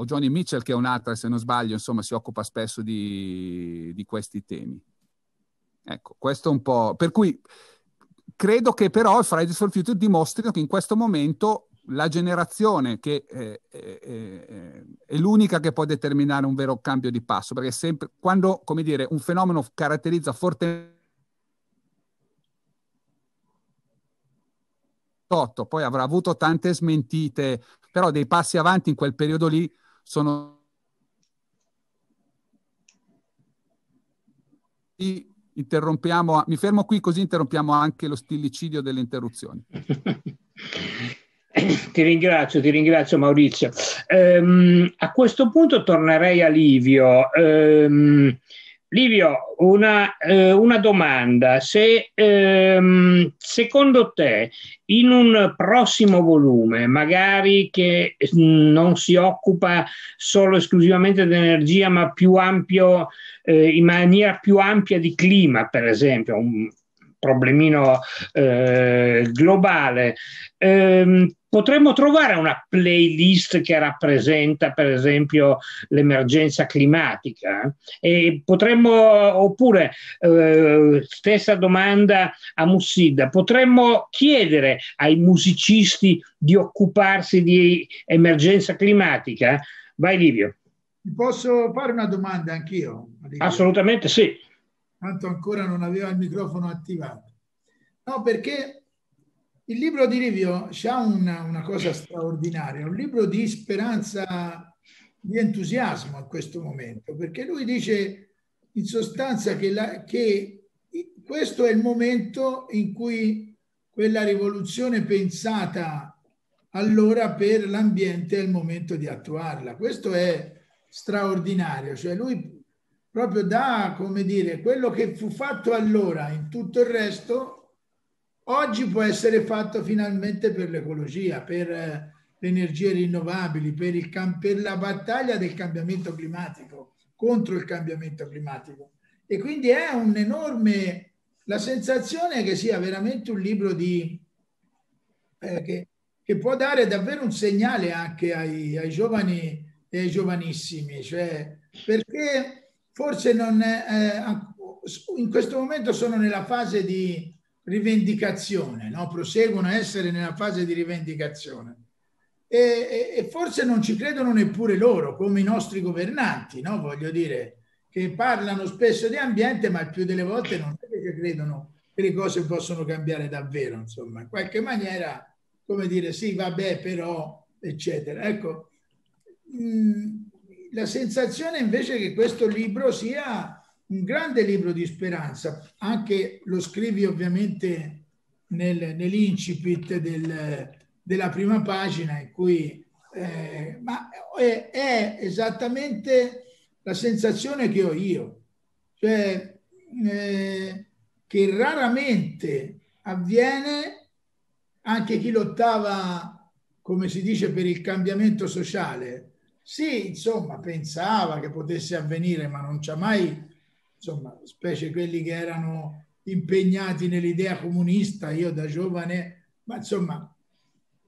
Speaker 6: o Johnny Mitchell che è un'altra, se non sbaglio, insomma, si occupa spesso di, di questi temi. Ecco, questo è un po'... Per cui credo che però il Fridays for Future dimostrino che in questo momento la generazione che eh, eh, eh, è l'unica che può determinare un vero cambio di passo, perché sempre, quando come dire, un fenomeno caratterizza fortemente poi avrà avuto tante smentite, però dei passi avanti in quel periodo lì sono interrompiamo, mi fermo qui così interrompiamo anche lo stillicidio delle interruzioni. Ti ringrazio, ti
Speaker 3: ringrazio Maurizio. Ehm, a questo punto tornerei a Livio. Ehm, Livio, una, eh, una domanda. Se ehm, secondo te in un prossimo volume, magari che mm, non si occupa solo esclusivamente di energia, ma più ampio, eh, in maniera più ampia di clima, per esempio, un problemino eh, globale, ehm, potremmo trovare una playlist che rappresenta per esempio l'emergenza climatica e potremmo oppure eh, stessa domanda a Mussida potremmo chiedere ai musicisti di occuparsi di emergenza climatica vai Livio
Speaker 1: posso fare una domanda anch'io Livio?
Speaker 3: assolutamente sì
Speaker 1: tanto ancora non aveva il microfono attivato no perché il libro di Livio ha una, una, cosa straordinaria, un libro di speranza, di entusiasmo in questo momento, perché lui dice in sostanza che, la, che questo è il momento in cui quella rivoluzione pensata allora per l'ambiente è il momento di attuarla. Questo è straordinario, cioè lui proprio dà, come dire, quello che fu fatto allora in tutto il resto Oggi può essere fatto finalmente per l'ecologia, per eh, le energie rinnovabili, per, il, per la battaglia del cambiamento climatico, contro il cambiamento climatico. E quindi è un enorme, la sensazione è che sia veramente un libro di, eh, che, che, può dare davvero un segnale anche ai, ai giovani e ai giovanissimi, cioè, perché forse non, eh, in questo momento sono nella fase di rivendicazione, no? proseguono a essere nella fase di rivendicazione. E, e, forse non ci credono neppure loro, come i nostri governanti, no? voglio dire, che parlano spesso di ambiente, ma il più delle volte non credono che le cose possono cambiare davvero, insomma, in qualche maniera, come dire, sì, vabbè, però, eccetera. Ecco, mh, mm, la sensazione invece che questo libro sia un grande libro di speranza, anche lo scrivi ovviamente nel, nell'incipit del, della prima pagina in cui eh, ma è, è, esattamente la sensazione che ho io, cioè eh, che raramente avviene anche chi lottava, come si dice, per il cambiamento sociale. Sì, insomma, pensava che potesse avvenire, ma non ci ha mai insomma, specie quelli che erano impegnati nell'idea comunista, io da giovane, ma insomma,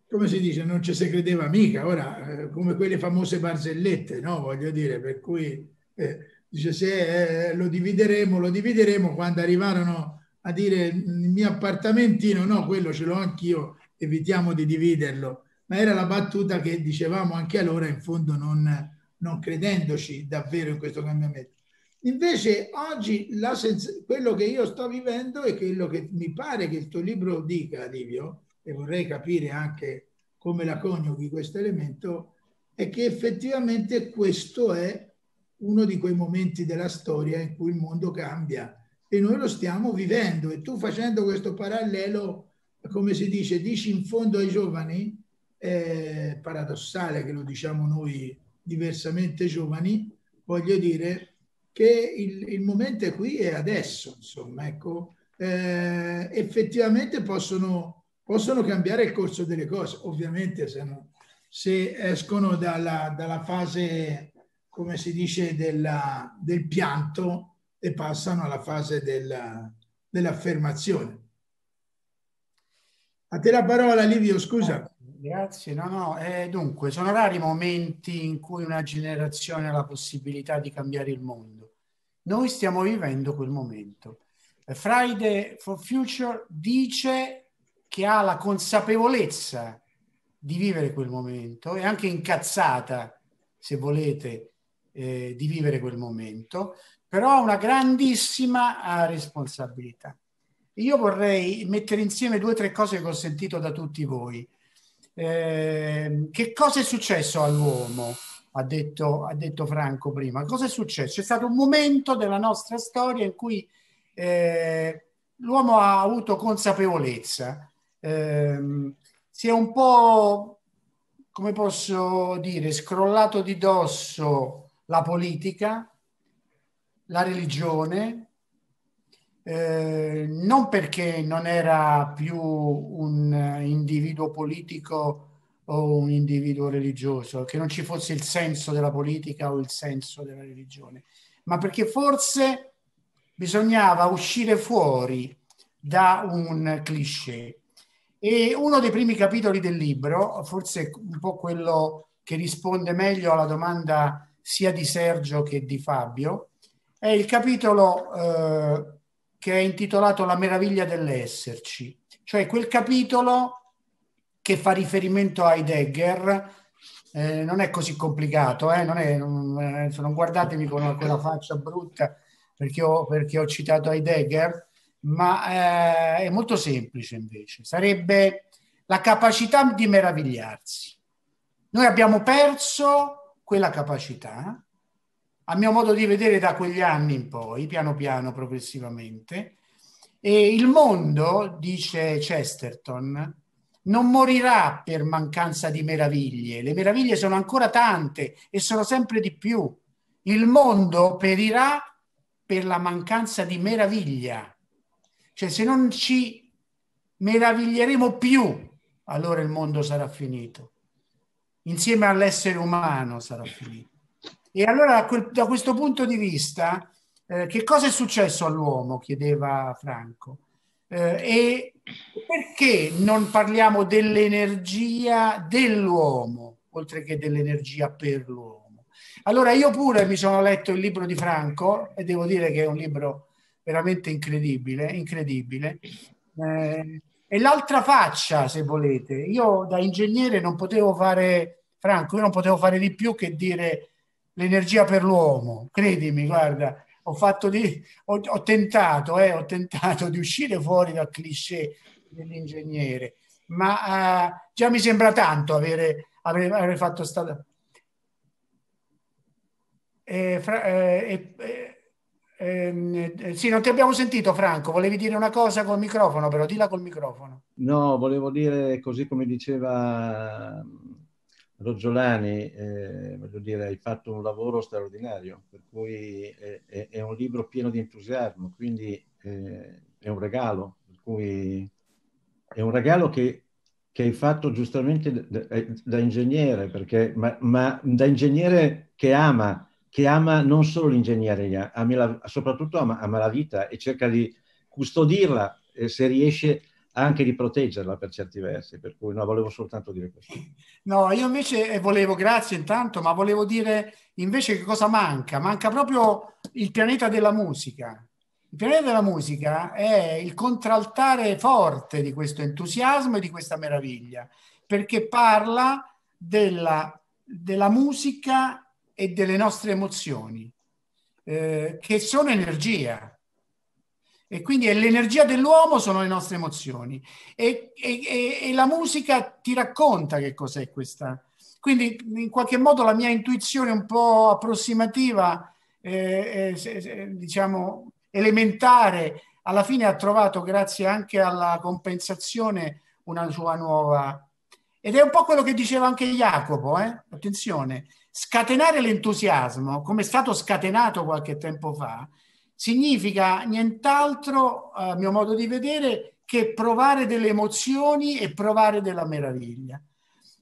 Speaker 1: come si dice, non ci si credeva mica, ora, eh, come quelle famose barzellette, no? Voglio dire, per cui eh, dice se eh, lo divideremo, lo divideremo, quando arrivarono a dire il mio appartamentino, no, quello ce l'ho anch'io, evitiamo di dividerlo. Ma era la battuta che dicevamo anche allora, in fondo non, non credendoci davvero in questo cambiamento. Invece oggi sens- quello che io sto vivendo e quello che mi pare che il tuo libro dica, Livio, e vorrei capire anche come la coniughi questo elemento, è che effettivamente questo è uno di quei momenti della storia in cui il mondo cambia e noi lo stiamo vivendo e tu facendo questo parallelo, come si dice, dici in fondo ai giovani, è paradossale che lo diciamo noi diversamente giovani, voglio dire, che il, il momento è qui e adesso, insomma, ecco, eh, effettivamente possono, possono, cambiare il corso delle cose, ovviamente se, no, se escono dalla, dalla, fase, come si dice, della, del pianto e passano alla fase della, dell'affermazione. A te la parola Livio, scusa. Eh,
Speaker 2: grazie, no, no, eh, dunque, sono rari i momenti in cui una generazione ha la possibilità di cambiare il mondo noi stiamo vivendo quel momento. Eh, Friday for Future dice che ha la consapevolezza di vivere quel momento e anche incazzata, se volete, eh, di vivere quel momento, però ha una grandissima eh, responsabilità. Io vorrei mettere insieme due o tre cose che ho sentito da tutti voi. Eh, che cosa è successo all'uomo? ha detto, ha detto Franco prima. Cosa è successo? C'è stato un momento della nostra storia in cui eh, l'uomo ha avuto consapevolezza, eh, si è un po', come posso dire, scrollato di dosso la politica, la religione, eh, non perché non era più un individuo politico o un individuo religioso, che non ci fosse il senso della politica o il senso della religione, ma perché forse bisognava uscire fuori da un cliché. E uno dei primi capitoli del libro, forse un po' quello che risponde meglio alla domanda sia di Sergio che di Fabio, è il capitolo eh, che è intitolato La meraviglia dell'esserci, cioè quel capitolo che fa riferimento a Heidegger. Eh, non è così complicato, eh? non, è, non, eh, non, guardatemi con quella faccia brutta perché ho, perché ho citato Heidegger, ma eh, è molto semplice invece. Sarebbe la capacità di meravigliarsi. Noi abbiamo perso quella capacità, a mio modo di vedere da quegli anni in poi, piano piano, progressivamente. E il mondo, dice Chesterton, non morirà per mancanza di meraviglie. Le meraviglie sono ancora tante e sono sempre di più. Il mondo perirà per la mancanza di meraviglia. Cioè se non ci meraviglieremo più, allora il mondo sarà finito. Insieme all'essere umano sarà finito. E allora da questo punto di vista, eh, che cosa è successo all'uomo? chiedeva Franco. Eh, e perché non parliamo dell'energia dell'uomo, oltre che dell'energia per l'uomo? Allora io pure mi sono letto il libro di Franco e devo dire che è un libro veramente incredibile, incredibile. Eh, e l'altra faccia, se volete, io da ingegnere non potevo fare, Franco, io non potevo fare di più che dire l'energia per l'uomo, credimi, guarda, ho, fatto di, ho, ho tentato, eh, ho tentato di uscire fuori dal cliché dell'ingegnere, ma eh, già mi sembra tanto avere, avere, avere fatto stata... Eh, fra, eh, eh, ehm, eh, sì, non ti abbiamo sentito Franco, volevi dire una cosa col microfono, però dilla col microfono.
Speaker 5: No, volevo dire così come diceva Roggiolani, eh, voglio dire, hai fatto un lavoro straordinario, per cui è, è, è un libro pieno di entusiasmo, quindi eh, è un regalo, per cui è un regalo che, che hai fatto giustamente da, eh, da ingegnere, perché, ma, ma, da ingegnere che ama, che ama non solo l'ingegneria, ama la, soprattutto ama, ama, la vita e cerca di custodirla eh, se riesce a anche di proteggerla per certi versi, per cui no, volevo soltanto dire questo.
Speaker 2: No, io invece eh, volevo, grazie intanto, ma volevo dire invece che cosa manca? Manca proprio il pianeta della musica. Il pianeta della musica è il contraltare forte di questo entusiasmo e di questa meraviglia, perché parla della, della musica e delle nostre emozioni, eh, che sono energia e quindi è l'energia dell'uomo sono le nostre emozioni. E, e, e, la musica ti racconta che cos'è questa. Quindi in qualche modo la mia intuizione un po' approssimativa, eh, eh, diciamo elementare, alla fine ha trovato, grazie anche alla compensazione, una sua nuova... Ed è un po' quello che diceva anche Jacopo, eh? attenzione, scatenare l'entusiasmo, come è stato scatenato qualche tempo fa, significa nient'altro, a mio modo di vedere, che provare delle emozioni e provare della meraviglia.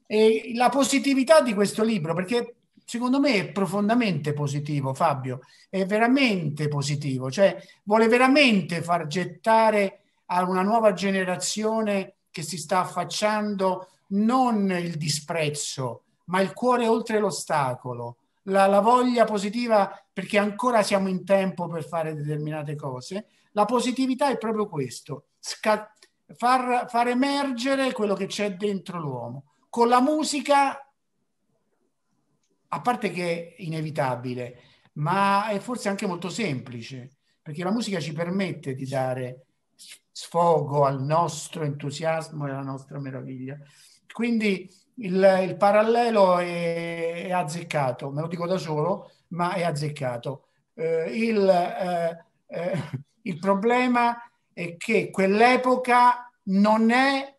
Speaker 2: E la positività di questo libro, perché secondo me è profondamente positivo, Fabio, è veramente positivo, cioè vuole veramente far gettare a una nuova generazione che si sta affacciando non il disprezzo, ma il cuore oltre l'ostacolo, la, la voglia positiva perché ancora siamo in tempo per fare determinate cose. La positività è proprio questo, sca- far, far emergere quello che c'è dentro l'uomo. Con la musica, a parte che è inevitabile, ma è forse anche molto semplice, perché la musica ci permette di dare sfogo al nostro entusiasmo e alla nostra meraviglia. Quindi il, il parallelo è, è, azzeccato, me lo dico da solo, ma è azzeccato. Eh, il, eh, eh il problema è che quell'epoca non è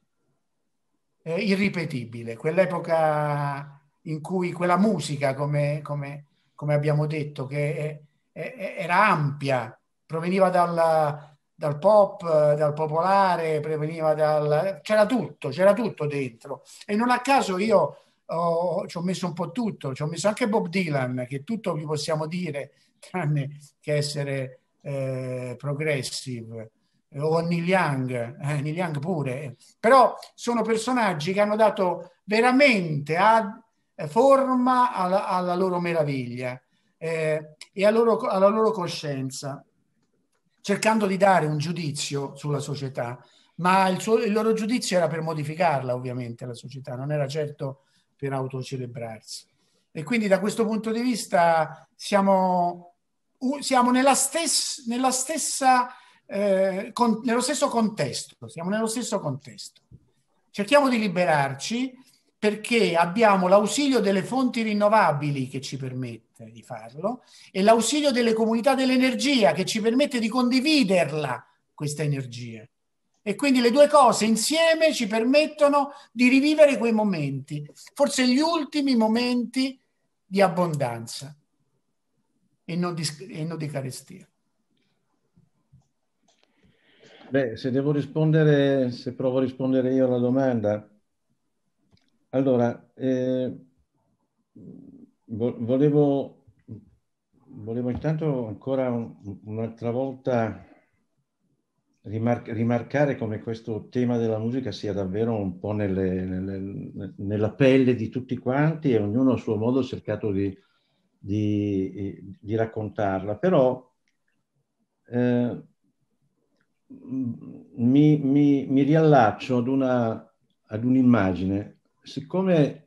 Speaker 2: eh, irripetibile, quell'epoca in cui quella musica, come, come, come abbiamo detto, che è, è, era ampia, proveniva dalla, dal pop, eh, dal popolare, preveniva dal... c'era tutto, c'era tutto dentro. E non a caso io oh, ci ho messo un po' tutto, ci ho messo anche Bob Dylan, che tutto gli possiamo dire, tranne che essere eh, progressive, o Neil Young, eh, Neil Young pure. Però sono personaggi che hanno dato veramente a, eh, forma alla, alla, loro meraviglia eh, e loro, alla loro coscienza cercando di dare un giudizio sulla società, ma il, suo, il loro giudizio era per modificarla ovviamente la società, non era certo per autocelebrarsi. E quindi da questo punto di vista siamo, siamo nella, stessa, nella stessa eh, con, nello stesso contesto, siamo nello stesso contesto. Cerchiamo di liberarci perché abbiamo l'ausilio delle fonti rinnovabili che ci permette di farlo, e l'ausilio delle comunità dell'energia che ci permette di condividerla, questa energia. E quindi le due cose insieme ci permettono di rivivere quei momenti, forse gli ultimi momenti di abbondanza e non di, e non di carestia.
Speaker 5: Beh, se devo rispondere, se provo a rispondere io alla domanda, allora, eh, volevo, volevo intanto ancora un'altra volta rimar- rimarcare come questo tema della musica sia davvero un po' nelle, nelle, nella pelle di tutti quanti e ognuno a suo modo ha cercato di, di, di raccontarla, però eh, mi, mi, mi, riallaccio ad, una, ad un'immagine. Siccome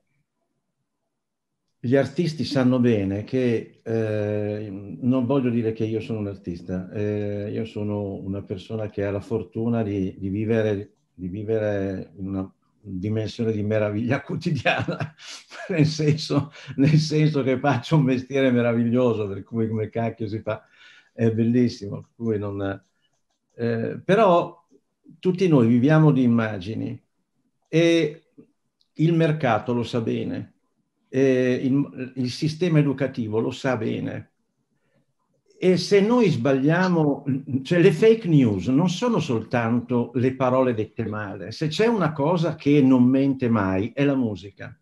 Speaker 5: gli artisti sanno bene che eh, non voglio dire che io sono un artista, eh, io sono una persona che ha la fortuna di, di, vivere, di vivere, in una dimensione di meraviglia quotidiana, nel, senso, nel senso, che faccio un mestiere meraviglioso, per cui come cacchio si fa, è bellissimo. Per non, eh, però tutti noi viviamo di immagini e il mercato lo sa bene eh, il, il sistema educativo lo sa bene. E se noi sbagliamo, cioè le fake news non sono soltanto le parole dette male, se c'è una cosa che non mente mai è la musica,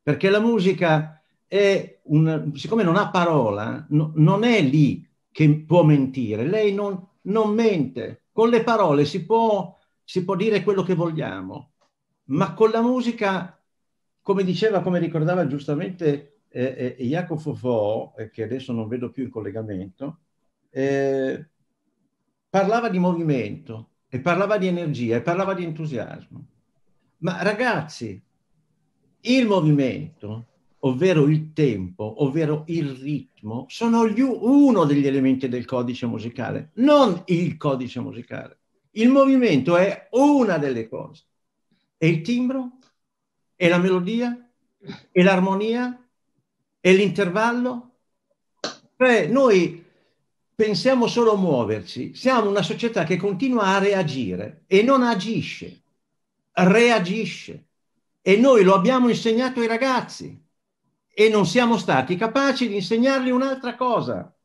Speaker 5: perché la musica è un, siccome non ha parola, no, non è lì che può mentire, lei non, non mente, con le parole si può, si può dire quello che vogliamo, ma con la musica come diceva, come ricordava giustamente eh, eh, Jacopo Fo, eh, che adesso non vedo più in collegamento, eh, parlava di movimento e parlava di energia e parlava di entusiasmo. Ma ragazzi, il movimento, ovvero il tempo, ovvero il ritmo, sono gli, uno degli elementi del codice musicale, non il codice musicale. Il movimento è una delle cose. E il timbro e la melodia, e l'armonia, e l'intervallo. Cioè, noi pensiamo solo a muoverci, siamo una società che continua a reagire e non agisce, reagisce. E noi lo abbiamo insegnato ai ragazzi e non siamo stati capaci di insegnargli un'altra cosa.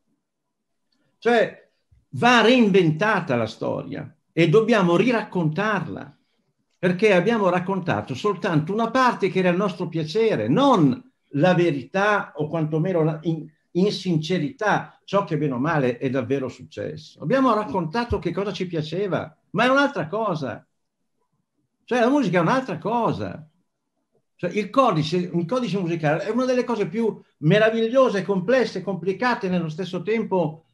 Speaker 5: Cioè, va reinventata la storia e dobbiamo riraccontarla perché abbiamo raccontato soltanto una parte che era il nostro piacere, non la verità o quantomeno la, in, in sincerità ciò che bene o male è davvero successo. Abbiamo raccontato che cosa ci piaceva, ma è un'altra cosa. Cioè la musica è un'altra cosa. Cioè, il, codice, il codice musicale è una delle cose più meravigliose, complesse, complicate nello stesso tempo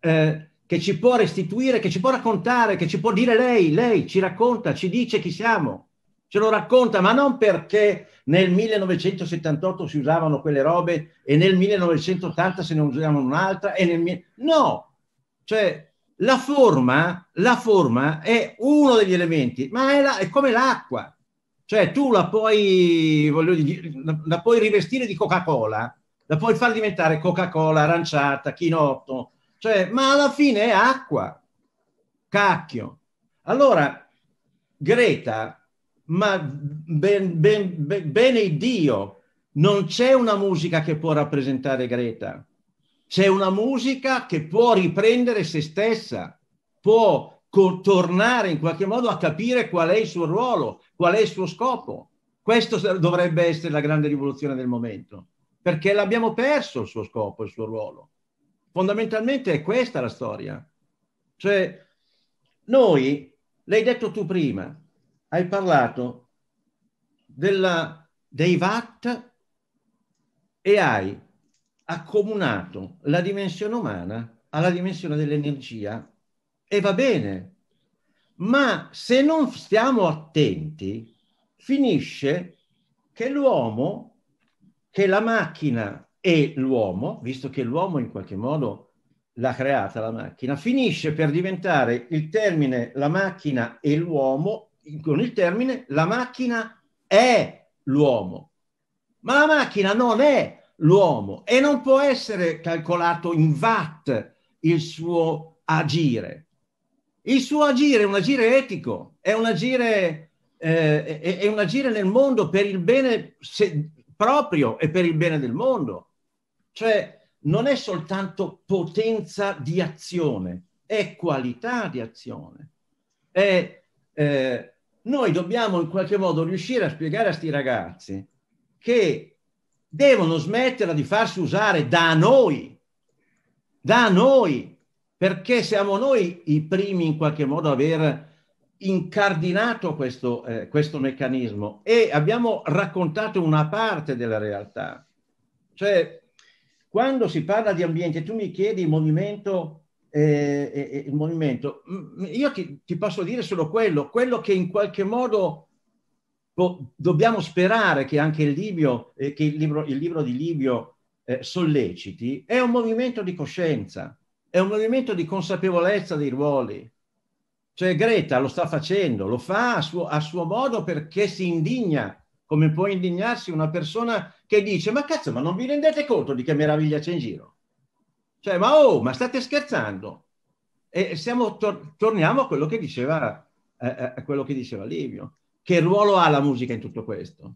Speaker 5: eh, che ci può restituire, che ci può raccontare, che ci può dire lei, lei ci racconta, ci dice chi siamo, ce lo racconta, ma non perché nel 1978 si usavano quelle robe e nel 1980 se ne usavano un'altra e nel... No, cioè la forma, la forma è uno degli elementi, ma è, la, è come l'acqua. Cioè tu la puoi, dire, la puoi rivestire di Coca-Cola, la puoi far diventare Coca-Cola aranciata, chinotto, cioè, ma alla fine è acqua. Cacchio. Allora, Greta, ma ben, ben, ben, bene Dio, non c'è una musica che può rappresentare Greta. C'è una musica che può riprendere se stessa, può tornare in qualche modo a capire qual è il suo ruolo, qual è il suo scopo. Questo dovrebbe essere la grande rivoluzione del momento, perché l'abbiamo perso il suo scopo, il suo ruolo. Fondamentalmente è questa la storia. Cioè, noi, l'hai detto tu prima, hai parlato della, dei VAT e hai accomunato la dimensione umana alla dimensione dell'energia e va bene, ma se non stiamo attenti, finisce che l'uomo, che la macchina e l'uomo, visto che l'uomo in qualche modo l'ha creata la macchina, finisce per diventare il termine la macchina e l'uomo, con il termine la macchina è l'uomo, ma la macchina non è l'uomo e non può essere calcolato in watt il suo agire. Il suo agire è un agire etico, è un agire, eh, è, è un agire nel mondo per il bene se, proprio e per il bene del mondo. Cioè non è soltanto potenza di azione, è qualità di azione. È, eh, noi dobbiamo in qualche modo riuscire a spiegare a questi ragazzi che devono smetterla di farsi usare da noi, da noi, perché siamo noi i primi in qualche modo ad aver incardinato questo, eh, questo meccanismo e abbiamo raccontato una parte della realtà. Cioè, quando si parla di ambiente, tu mi chiedi il movimento, eh, eh, eh il movimento. io ti, ti, posso dire solo quello, quello che in qualche modo po- dobbiamo sperare che anche il, Libio, eh, che il, libro, il libro di Libio eh, solleciti, è un movimento di coscienza, è un movimento di consapevolezza dei ruoli. Cioè Greta lo sta facendo, lo fa a suo, a suo modo perché si indigna come può indignarsi una persona che dice ma cazzo, ma non vi rendete conto di che meraviglia c'è in giro? Cioè, ma oh, ma state scherzando? E siamo, tor- torniamo a quello che diceva, eh, eh a quello che diceva Livio. Che ruolo ha la musica in tutto questo?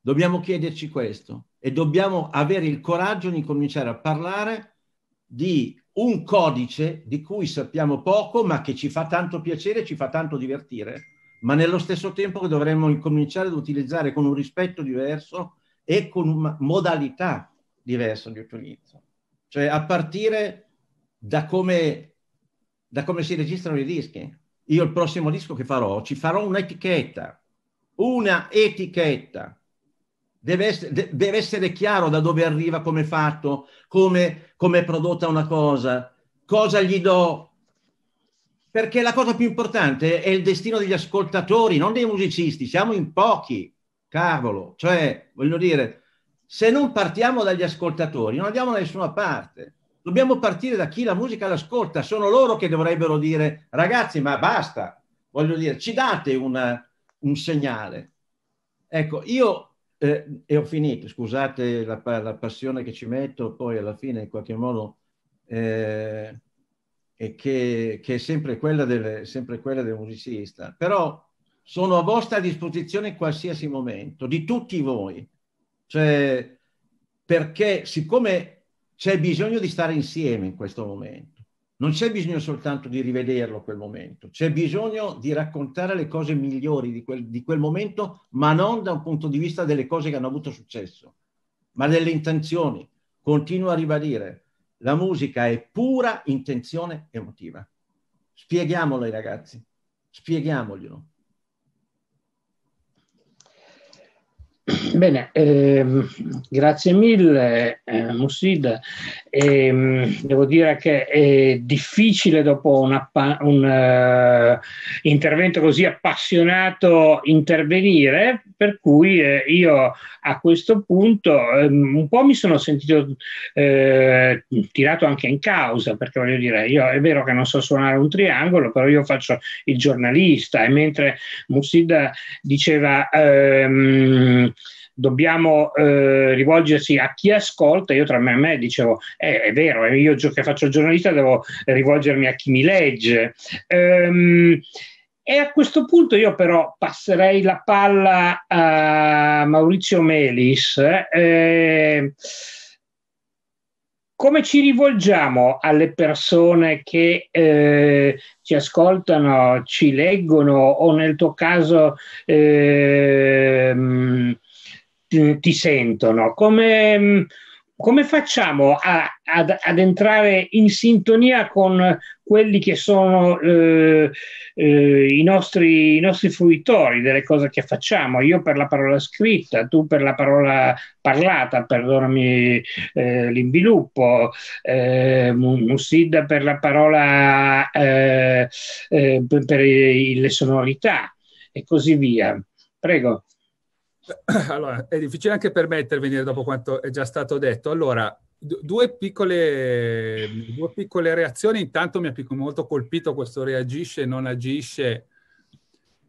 Speaker 5: Dobbiamo chiederci questo e dobbiamo avere il coraggio di cominciare a parlare di un codice di cui sappiamo poco ma che ci fa tanto piacere, ci fa tanto divertire ma nello stesso tempo che dovremmo incominciare ad utilizzare con un rispetto diverso e con modalità diverse di utilizzo. Cioè a partire da come, da come si registrano i dischi. Io il prossimo disco che farò, ci farò un'etichetta, una etichetta. Deve essere, deve essere chiaro da dove arriva, come è fatto, come, come è prodotta una cosa, cosa gli do perché la cosa più importante è il destino degli ascoltatori, non dei musicisti, siamo in pochi, cavolo, cioè voglio dire, se non partiamo dagli ascoltatori non andiamo da nessuna parte, dobbiamo partire da chi la musica l'ascolta, sono loro che dovrebbero dire ragazzi ma basta, voglio dire, ci date una, un segnale. Ecco, io eh, e ho finito, scusate la, la, passione che ci metto, poi alla fine in qualche modo... Eh, e che, che è sempre quella, del, sempre quella del musicista, però sono a vostra disposizione in qualsiasi momento, di tutti voi. Cioè, perché siccome c'è bisogno di stare insieme in questo momento, non c'è bisogno soltanto di rivederlo quel momento, c'è bisogno di raccontare le cose migliori di quel, di quel momento, ma non da un punto di vista delle cose che hanno avuto successo, ma delle intenzioni. Continuo a ribadire, la musica è pura intenzione emotiva. Spieghiamolo ai ragazzi, spieghiamoglielo.
Speaker 3: Bene, ehm, grazie mille eh, Musid. E, ehm, devo dire che è difficile dopo una, un uh, intervento così appassionato intervenire, per cui eh, io a questo punto ehm, un po' mi sono sentito eh, tirato anche in causa, perché voglio dire, io è vero che non so suonare un triangolo, però io faccio il giornalista e mentre Mussid diceva... Ehm, dobbiamo eh, rivolgersi a chi ascolta. Io tra me e me dicevo, eh, è vero, eh, io che faccio il giornalista devo rivolgermi a chi mi legge. Ehm, e a questo punto io però passerei la palla a Maurizio Melis. Eh, come ci rivolgiamo alle persone che eh, ci ascoltano, ci leggono o nel tuo caso eh, Mm, ti sentono, come, mm, come facciamo a, ad, ad, entrare in sintonia con quelli che sono eh, eh, i, nostri, i nostri fruitori delle cose che facciamo? Io per la parola scritta, tu per la parola parlata, perdonami eh, l'imviluppo, eh, Mussid per la parola, eh, eh, per, per le sonorità e così via. Prego.
Speaker 6: Allora, è difficile anche per me intervenire dopo quanto è già stato detto. Allora, due piccole, due piccole reazioni. Intanto mi ha molto colpito questo reagisce, non agisce.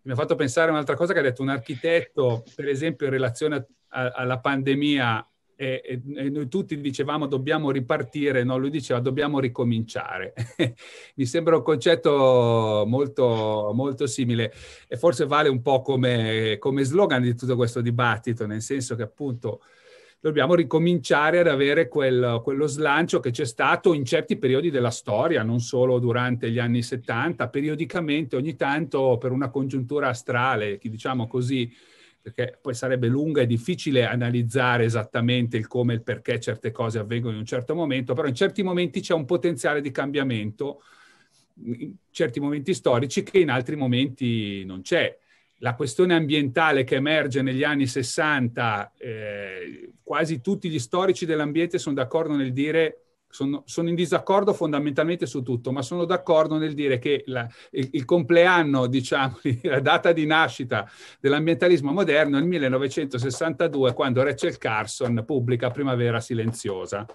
Speaker 6: Mi ha fatto pensare a un'altra cosa che ha detto un architetto, per esempio, in relazione a, a, alla pandemia e, e, e, noi tutti dicevamo dobbiamo ripartire, no? lui diceva dobbiamo ricominciare. Mi sembra un concetto molto, molto simile e forse vale un po' come, come slogan di tutto questo dibattito, nel senso che appunto dobbiamo ricominciare ad avere quel, quello slancio che c'è stato in certi periodi della storia, non solo durante gli anni 70, periodicamente ogni tanto per una congiuntura astrale, diciamo così, perché poi sarebbe lunga e difficile analizzare esattamente il come e il perché certe cose avvengono in un certo momento, però in certi momenti c'è un potenziale di cambiamento, in certi momenti storici, che in altri momenti non c'è. La questione ambientale che emerge negli anni 60, eh, quasi tutti gli storici dell'ambiente sono d'accordo nel dire sono, sono, in disaccordo fondamentalmente su tutto, ma sono d'accordo nel dire che la, il, il, compleanno, diciamo, la data di nascita dell'ambientalismo moderno è il 1962, quando Rachel Carson pubblica Primavera silenziosa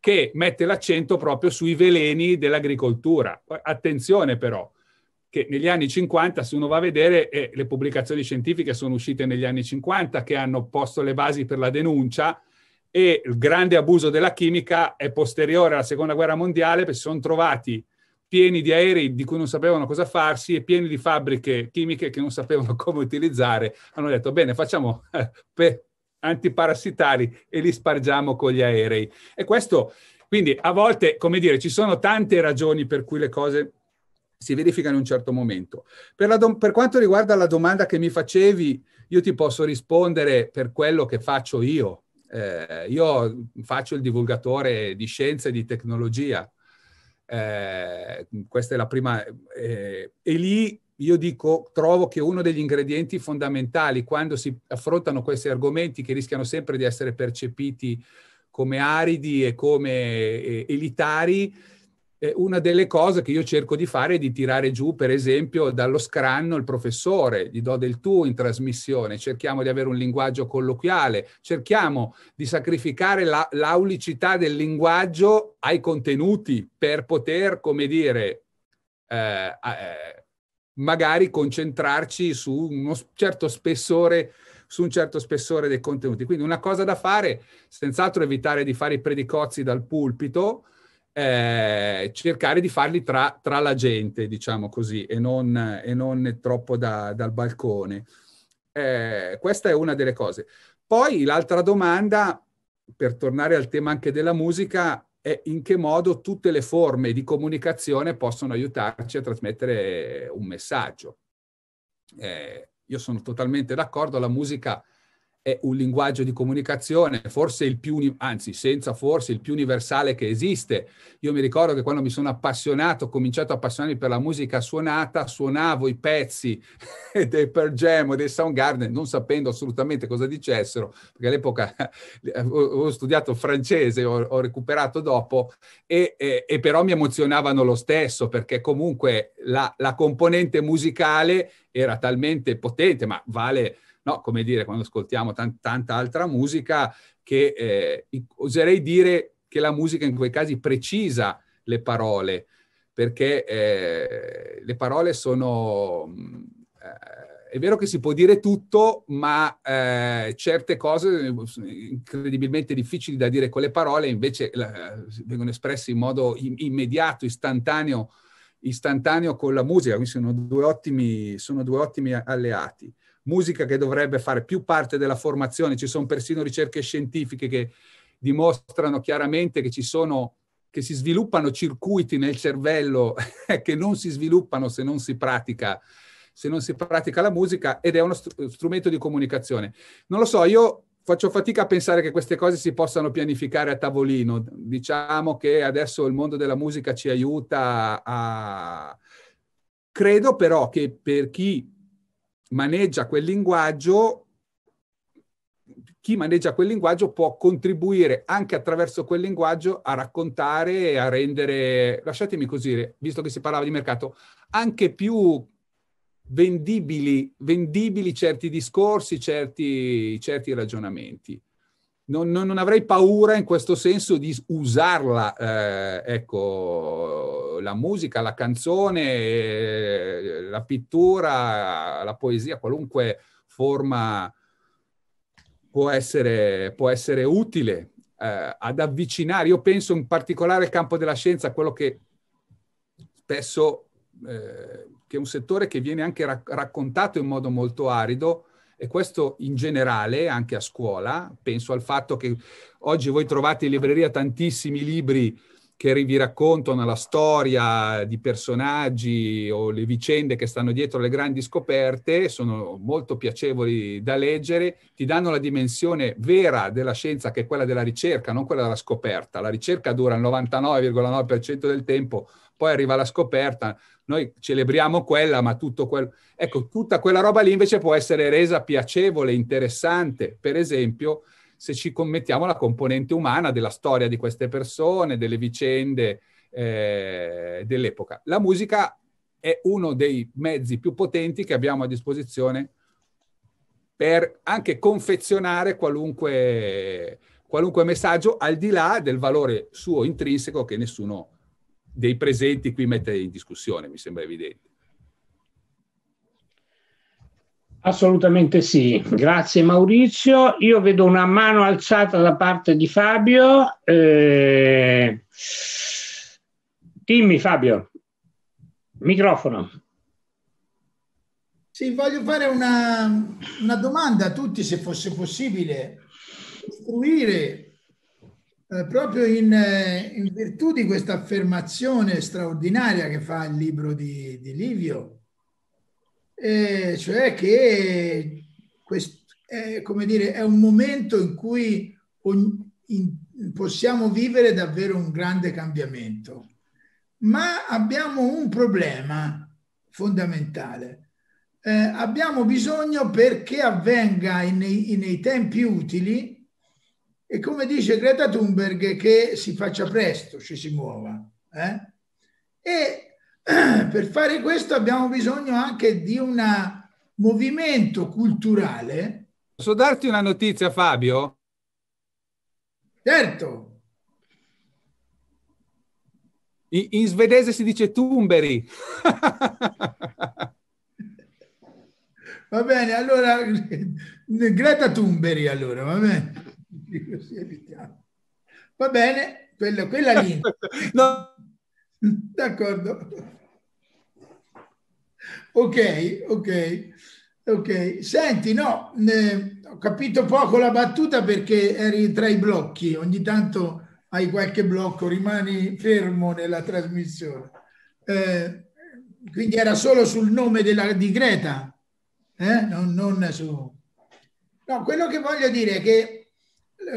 Speaker 6: che mette l'accento proprio sui veleni dell'agricoltura. Attenzione però, che negli anni 50, se uno va a vedere, eh, le pubblicazioni scientifiche sono uscite negli anni 50 che hanno posto le basi per la denuncia, e il grande abuso della chimica è posteriore alla seconda guerra mondiale perché si sono trovati pieni di aerei di cui non sapevano cosa farsi e pieni di fabbriche chimiche che non sapevano come utilizzare. Hanno detto, bene, facciamo eh, antiparassitari e li spargiamo con gli aerei. E questo, quindi, a volte, come dire, ci sono tante ragioni per cui le cose si verificano in un certo momento. Per, do- per quanto riguarda la domanda che mi facevi, io ti posso rispondere per quello che faccio io, eh, io faccio il divulgatore di scienze e di tecnologia, eh, questa è la prima, eh, e lì io dico, trovo che uno degli ingredienti fondamentali quando si affrontano questi argomenti che rischiano sempre di essere percepiti come aridi e come elitari eh, una delle cose che io cerco di fare è di tirare giù, per esempio, dallo scranno il professore, gli do del tu in trasmissione, cerchiamo di avere un linguaggio colloquiale, cerchiamo di sacrificare la, l'aulicità del linguaggio ai contenuti per poter, come dire, eh, eh, magari concentrarci su uno certo spessore su un certo spessore dei contenuti. Quindi una cosa da fare, senz'altro evitare di fare i predicozzi dal pulpito, eh, cercare di farli tra, tra, la gente, diciamo così, e non, e non troppo da, dal balcone. Eh, questa è una delle cose. Poi l'altra domanda, per tornare al tema anche della musica, è in che modo tutte le forme di comunicazione possono aiutarci a trasmettere un messaggio. Eh, io sono totalmente d'accordo, la musica è un linguaggio di comunicazione, forse il più, anzi senza forse, il più universale che esiste. Io mi ricordo che quando mi sono appassionato, ho cominciato a appassionarmi per la musica suonata, suonavo i pezzi dei Per Jam o dei Soundgarden, non sapendo assolutamente cosa dicessero, perché all'epoca ho studiato francese, ho, ho recuperato dopo, e, e, e, però mi emozionavano lo stesso, perché comunque la, la componente musicale era talmente potente, ma vale no? Come dire, quando ascoltiamo t- tanta altra musica, che eh, oserei dire che la musica in quei casi precisa le parole, perché eh, le parole sono... Eh, è vero che si può dire tutto, ma eh, certe cose eh, incredibilmente difficili da dire con le parole invece vengono espresse in modo immediato, istantaneo, istantaneo con la musica, quindi sono due ottimi, sono due ottimi alleati musica che dovrebbe fare più parte della formazione, ci sono persino ricerche scientifiche che dimostrano chiaramente che ci sono che si sviluppano circuiti nel cervello che non si sviluppano se non si pratica se non si pratica la musica ed è uno strumento di comunicazione. Non lo so, io faccio fatica a pensare che queste cose si possano pianificare a tavolino. Diciamo che adesso il mondo della musica ci aiuta a Credo però che per chi maneggia quel linguaggio, chi maneggia quel linguaggio può contribuire anche attraverso quel linguaggio a raccontare e a rendere, lasciatemi così, visto che si parlava di mercato, anche più vendibili, vendibili certi discorsi, certi, certi ragionamenti non, non, avrei paura in questo senso di usarla, eh, ecco, la musica, la canzone, eh, la pittura, la poesia, qualunque forma può essere, può essere utile eh, ad avvicinare. Io penso in particolare al campo della scienza, quello che spesso, eh, che è un settore che viene anche rac- raccontato in modo molto arido, e questo in generale, anche a scuola, penso al fatto che oggi voi trovate in libreria tantissimi libri che vi raccontano la storia di personaggi o le vicende che stanno dietro le grandi scoperte, sono molto piacevoli da leggere, ti danno la dimensione vera della scienza che è quella della ricerca, non quella della scoperta. La ricerca dura il 99,9% del tempo, poi arriva la scoperta, noi celebriamo quella, ma tutto quello... Ecco, tutta quella roba lì invece può essere resa piacevole, interessante, per esempio se ci commettiamo la componente umana della storia di queste persone, delle vicende eh, dell'epoca. La musica è uno dei mezzi più potenti che abbiamo a disposizione per anche confezionare qualunque, qualunque messaggio al di là del valore suo intrinseco che nessuno ha dei presenti qui mette in discussione, mi sembra evidente.
Speaker 3: Assolutamente sì, grazie Maurizio. Io vedo una mano alzata da parte di Fabio. Eh... Dimmi Fabio, microfono.
Speaker 1: Sì, voglio fare una, una domanda a tutti se fosse possibile. Costruire eh, proprio in, eh, in, virtù di questa affermazione straordinaria che fa il libro di, di Livio, eh, cioè che quest, è, dire, è, un momento in cui ogni, in, possiamo vivere davvero un grande cambiamento, ma abbiamo un problema fondamentale. Eh, abbiamo bisogno perché avvenga in, nei tempi utili e come dice Greta Thunberg, che si faccia presto, ci si muova. Eh? E per fare questo abbiamo bisogno anche di un movimento culturale.
Speaker 6: Posso darti una notizia, Fabio?
Speaker 1: Certo.
Speaker 6: In, in svedese si dice Tumberi.
Speaker 1: va bene, allora Greta Thunberg, allora, va bene così evitiamo. Va bene, quella, quella lì. no. D'accordo. Ok, ok, ok. Senti, no, ne, ho capito poco la battuta perché eri tra i blocchi. Ogni tanto hai qualche blocco, rimani fermo nella trasmissione. Eh, quindi era solo sul nome della, di Greta, eh? non, non su... No, quello che voglio dire è che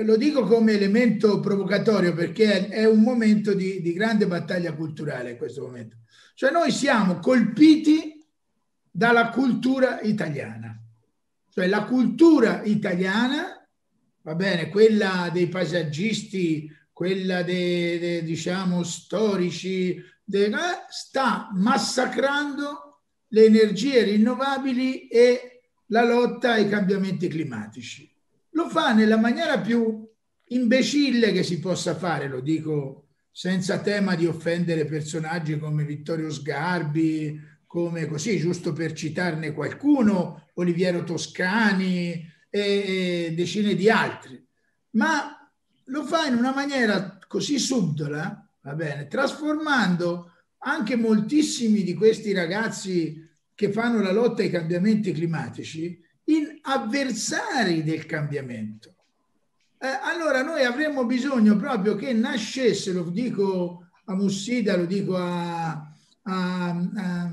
Speaker 1: lo dico come elemento provocatorio perché è un momento di, di grande battaglia culturale in questo momento. Cioè noi siamo colpiti dalla cultura italiana. Cioè la cultura italiana, va bene, quella dei paesaggisti, quella dei, dei diciamo, storici, dei, eh, sta massacrando le energie rinnovabili e la lotta ai cambiamenti climatici lo fa nella maniera più imbecille che si possa fare, lo dico senza tema di offendere personaggi come Vittorio Sgarbi, come così, giusto per citarne qualcuno, Oliviero Toscani e decine di altri, ma lo fa in una maniera così subdola, va bene, trasformando anche moltissimi di questi ragazzi che fanno la lotta ai cambiamenti climatici in avversari del cambiamento. Eh, allora noi avremmo bisogno proprio che nascesse, lo dico a Mussida, lo dico a, a, a,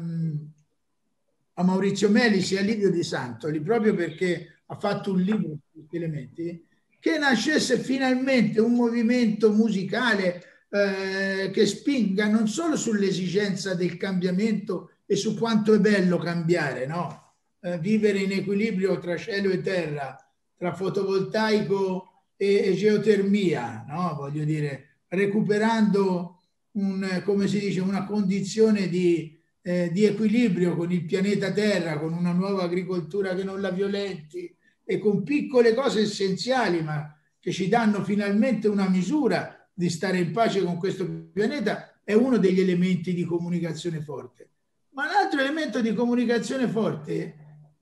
Speaker 1: a Maurizio Meli, sia Livio Di Santoli, proprio perché ha fatto un libro su questi elementi, che nascesse finalmente un movimento musicale eh, che spinga non solo sull'esigenza del cambiamento e su quanto è bello cambiare, no? Eh, vivere in equilibrio tra cielo e terra, tra fotovoltaico e, e geotermia, no? voglio dire, recuperando un, come si dice, una condizione di, eh, di equilibrio con il pianeta Terra, con una nuova agricoltura che non la violenti e con piccole cose essenziali, ma che ci danno finalmente una misura di stare in pace con questo pianeta, è uno degli elementi di comunicazione forte. Ma l'altro elemento di comunicazione forte è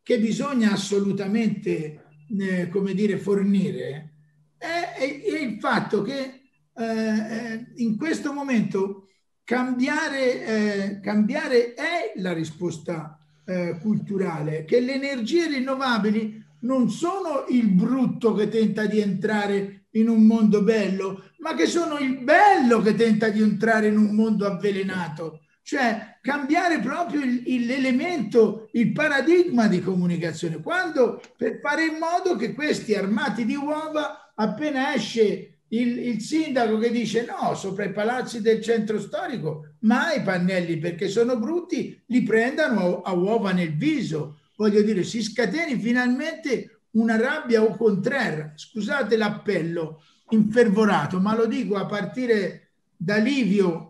Speaker 1: che bisogna assolutamente, eh, come dire, fornire è, è, è il fatto che eh, eh in questo momento cambiare, eh, cambiare è la risposta eh, culturale, che le energie rinnovabili non sono il brutto che tenta di entrare in un mondo bello, ma che sono il bello che tenta di entrare in un mondo avvelenato. Cioè cambiare proprio l'elemento, il paradigma di comunicazione, quando per fare in modo che questi armati di uova, appena esce il, il sindaco che dice no, sopra i palazzi del centro storico, mai pannelli perché sono brutti, li prendano a, a uova nel viso. Voglio dire, si scateni finalmente una rabbia o contraria. Scusate l'appello infervorato, ma lo dico a partire da Livio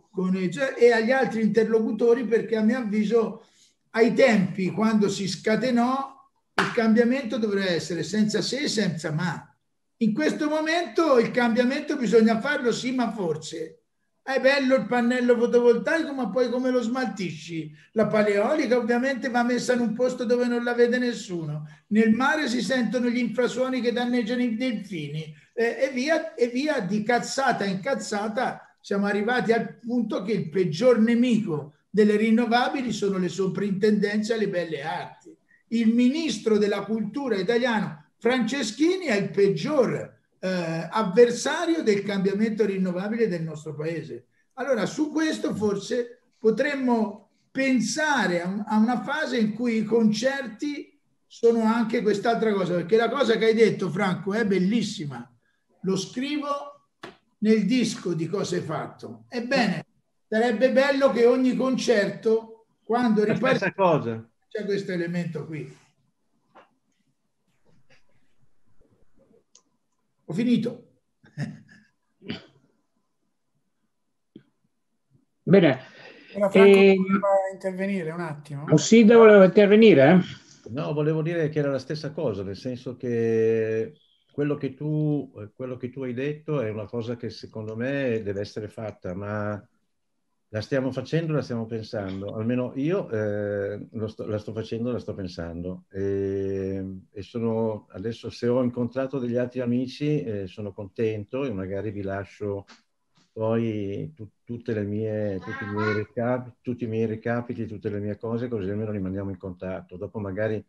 Speaker 1: e agli altri interlocutori perché a mio avviso ai tempi quando si scatenò il cambiamento dovrebbe essere senza se e senza ma. In questo momento il cambiamento bisogna farlo sì ma forse. È bello il pannello fotovoltaico ma poi come lo smaltisci? La paleolica ovviamente va messa in un posto dove non la vede nessuno. Nel mare si sentono gli infrasuoni che danneggiano i delfini eh, e, via, e via di cazzata in cazzata siamo arrivati al punto che il peggior nemico delle rinnovabili sono le soprintendenze alle belle arti. Il ministro della cultura italiano Franceschini è il peggior eh, avversario del cambiamento rinnovabile del nostro paese. Allora su questo forse potremmo pensare a, a una fase in cui i concerti sono anche quest'altra cosa, perché la cosa che hai detto Franco è bellissima. Lo scrivo nel disco di cosa è fatto. Ebbene, sarebbe bello che ogni concerto, quando riparte, c'è questo elemento qui. Ho finito. Bene. Era Franco e...
Speaker 2: intervenire un attimo.
Speaker 3: Ossida oh, voleva intervenire?
Speaker 5: No, volevo dire che era la stessa cosa, nel senso che quello che, tu, eh, quello che tu hai detto è una cosa che secondo me deve essere fatta, ma la stiamo facendo, la stiamo pensando, almeno io eh, sto, la sto facendo, la sto pensando. E, e sono, adesso se ho incontrato degli altri amici eh, sono contento e magari vi lascio poi tu, tutte le mie, tutti, i miei recapiti, tutti i miei recapiti, tutte le mie cose, così almeno rimaniamo in contatto. Dopo magari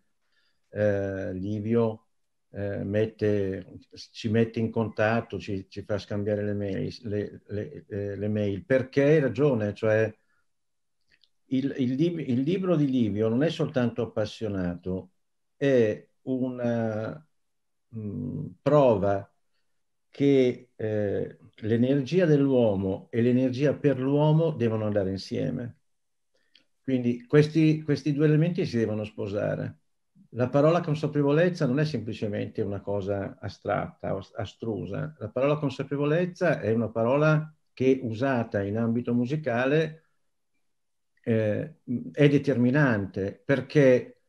Speaker 5: eh, Livio eh, mette, ci mette in contatto, ci, ci fa scambiare le mail, le, le, eh, le mail, perché hai ragione, cioè il, il, lib il, libro di Livio non è soltanto appassionato, è una eh, mh, mm, prova che eh, l'energia dell'uomo e l'energia per l'uomo devono andare insieme. Quindi questi, questi due elementi si devono sposare la parola consapevolezza non è semplicemente una cosa astratta astrusa, la parola consapevolezza è una parola che usata in ambito musicale eh, è determinante perché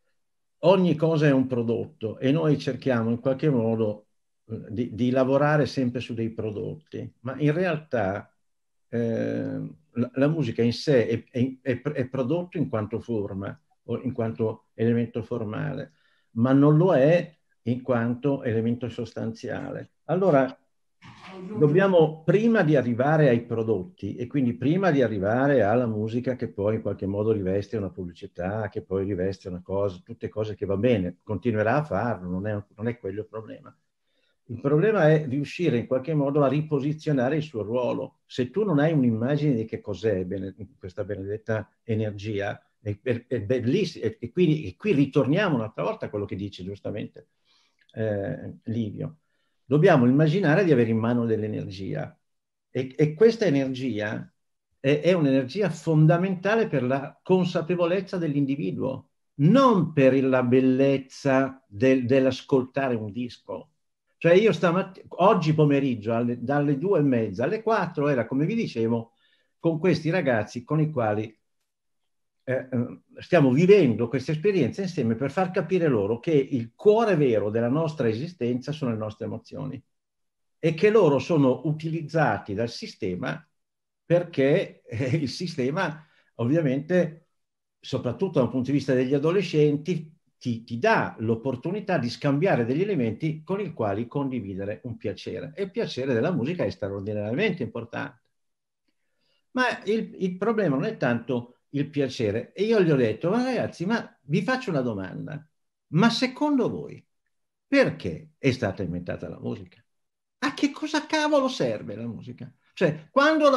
Speaker 5: ogni cosa è un prodotto e noi cerchiamo in qualche modo eh, di, di lavorare sempre su dei prodotti, ma in realtà eh, la, la, musica in sé è, è, è, è prodotto in quanto forma o in quanto elemento formale, ma non lo è in quanto elemento sostanziale. Allora, dobbiamo prima di arrivare ai prodotti e quindi prima di arrivare alla musica che poi in qualche modo riveste una pubblicità, che poi riveste una cosa, tutte cose che va bene, continuerà a farlo, non è, non è quello il problema. Il problema è riuscire in qualche modo a riposizionare il suo ruolo. Se tu non hai un'immagine di che cos'è bene, questa benedetta energia, è, è, è bellissimo. E, quindi, e qui ritorniamo un'altra volta a quello che dice giustamente eh, Livio. Dobbiamo immaginare di avere in mano dell'energia e, e questa energia è, è un'energia fondamentale per la consapevolezza dell'individuo non per la bellezza del, dell'ascoltare un disco. Cioè io stamattina, oggi pomeriggio, alle, dalle due e mezza alle quattro, era come vi dicevo, con questi ragazzi con i quali eh, eh, stiamo vivendo questa esperienza insieme per far capire loro che il cuore vero della nostra esistenza sono le nostre emozioni e che loro sono utilizzati dal sistema perché eh, il sistema ovviamente, soprattutto dal punto di vista degli adolescenti, ti, ti dà l'opportunità di scambiare degli elementi con i quali condividere un piacere. E il piacere della musica è straordinariamente importante. Ma il, il problema non è tanto il piacere. E io gli ho detto, ma ragazzi, ma vi faccio una domanda. Ma secondo voi perché è stata inventata la musica? A che cosa cavolo serve la musica? Cioè, quando,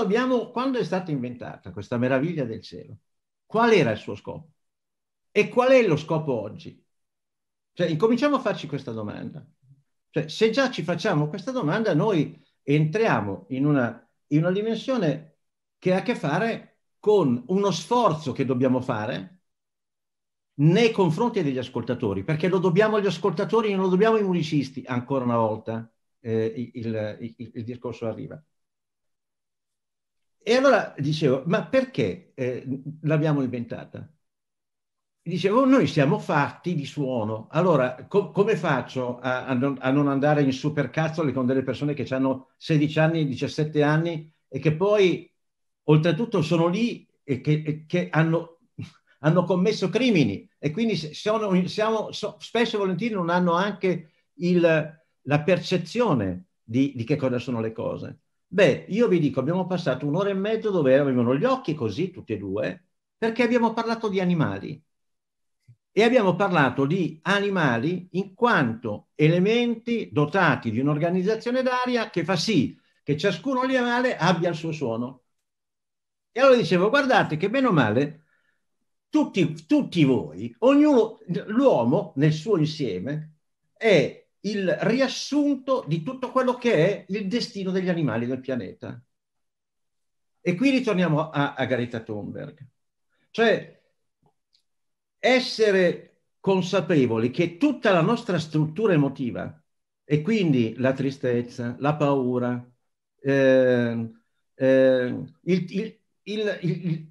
Speaker 5: quando è stata inventata questa meraviglia del cielo, qual era il suo scopo? E qual è lo scopo oggi? Cioè, incominciamo a farci questa domanda. Cioè, se già ci facciamo questa domanda, noi entriamo in una, in una dimensione che ha a che fare con uno sforzo che dobbiamo fare nei confronti degli ascoltatori, perché lo dobbiamo agli ascoltatori e non lo dobbiamo ai musicisti, ancora una volta eh, il, il, il, discorso arriva. E allora dicevo, ma perché eh, l'abbiamo inventata? Dicevo, noi siamo fatti di suono, allora co- come faccio a, a, non, a, non, andare in supercazzole con delle persone che hanno 16 anni, 17 anni e che poi oltretutto sono lì e che, e che hanno, hanno, commesso crimini e quindi sono, siamo, so, spesso e volentieri non hanno anche il, la percezione di, di, che cosa sono le cose. Beh, io vi dico, abbiamo passato un'ora e mezzo dove avevano gli occhi così, tutti e due, perché abbiamo parlato di animali. E abbiamo parlato di animali in quanto elementi dotati di un'organizzazione d'aria che fa sì che ciascuno animale abbia il suo suono. E allora dicevo, guardate che bene o male, tutti, tutti voi, ognuno, l'uomo nel suo insieme è il riassunto di tutto quello che è il destino degli animali del pianeta. E qui ritorniamo a, a Greta Thunberg. Cioè, essere consapevoli che tutta la nostra struttura emotiva, e quindi la tristezza, la paura, eh, eh, il, il, il, il,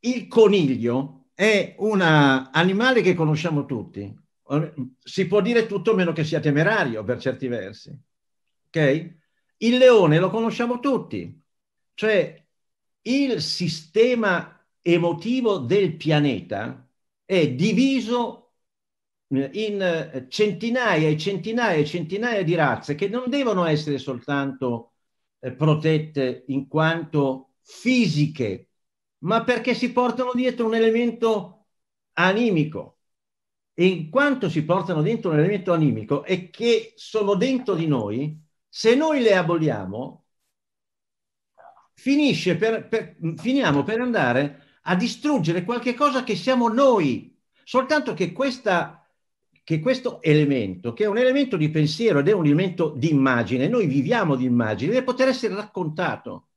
Speaker 5: il coniglio è un animale che conosciamo tutti. Si può dire tutto meno che sia temerario per certi versi. Ok? Il leone lo conosciamo tutti, cioè il sistema emotivo del pianeta è diviso in centinaia e centinaia e centinaia di razze che non devono essere soltanto eh, protette in quanto fisiche, ma perché si portano dietro un elemento animico. E in quanto si portano dentro un elemento animico e che sono dentro di noi, se noi le aboliamo, finisce per, per, finiamo per andare a distruggere qualche cosa che siamo noi. Soltanto che, questa, che questo elemento, che è un elemento di pensiero ed è un elemento di immagine, noi viviamo di immagine, deve poter essere raccontato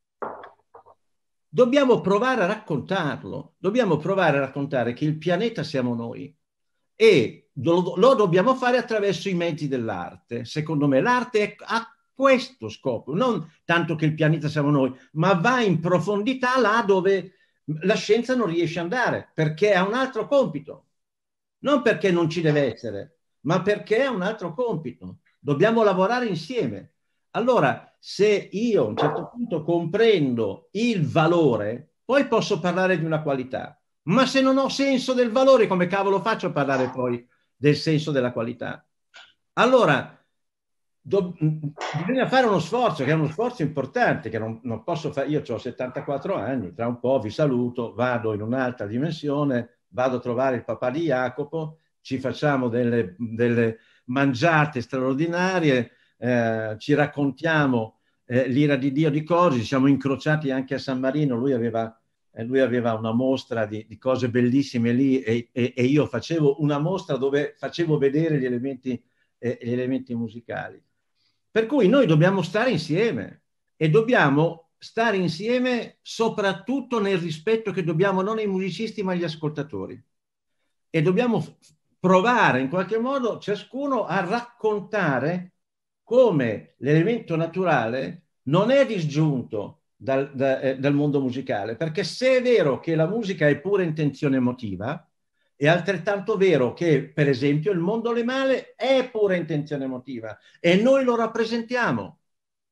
Speaker 5: dobbiamo provare a raccontarlo, dobbiamo provare a raccontare che il pianeta siamo noi e lo, lo dobbiamo fare attraverso i mezzi dell'arte. Secondo me l'arte è, ha questo scopo, non tanto che il pianeta siamo noi, ma va in profondità là dove la scienza non riesce ad andare, perché ha un altro compito. Non perché non ci deve essere, ma perché ha un altro compito. Dobbiamo lavorare insieme. Allora, se io a un certo punto comprendo il valore, poi posso parlare di una qualità. Ma se non ho senso del valore, come cavolo faccio a parlare poi del senso della qualità? Allora, do, bisogna fare uno sforzo, che è uno sforzo importante, che non, non posso fare. Io ho 74 anni, tra un po' vi saluto, vado in un'altra dimensione, vado a trovare il papà di Jacopo, ci facciamo delle, delle mangiate straordinarie, eh, ci raccontiamo eh, l'ira di Dio di Cosi, siamo incrociati anche a San Marino, lui aveva, eh, lui aveva una mostra di, di, cose bellissime lì e, e, e, io facevo una mostra dove facevo vedere gli elementi, eh, gli elementi musicali. Per cui noi dobbiamo stare insieme e dobbiamo stare insieme soprattutto nel rispetto che dobbiamo non ai musicisti ma agli ascoltatori. E dobbiamo provare in qualche modo ciascuno a raccontare come l'elemento naturale non è disgiunto dal, da, eh, dal, mondo musicale, perché se è vero che la musica è pura intenzione emotiva, è altrettanto vero che, per esempio, il mondo lemale è pura intenzione emotiva e noi lo rappresentiamo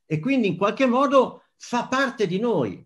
Speaker 5: e quindi in qualche modo fa parte di noi,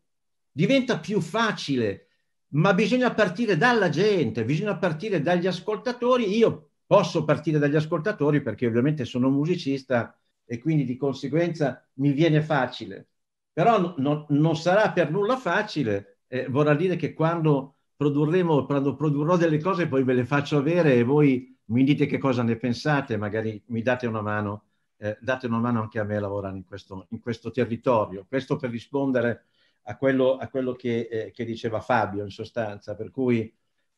Speaker 5: diventa più facile, ma bisogna partire dalla gente, bisogna partire dagli ascoltatori. Io posso partire dagli ascoltatori perché ovviamente sono un musicista e quindi di conseguenza mi viene facile. Però no, non sarà per nulla facile, eh, vorrà dire che quando produrremo, quando produrrò delle cose poi ve le faccio avere e voi mi dite che cosa ne pensate, magari mi date una mano, eh, date una mano anche a me a lavorare in questo, in questo territorio. Questo per rispondere a quello, a quello che, eh, che, diceva Fabio in sostanza, per cui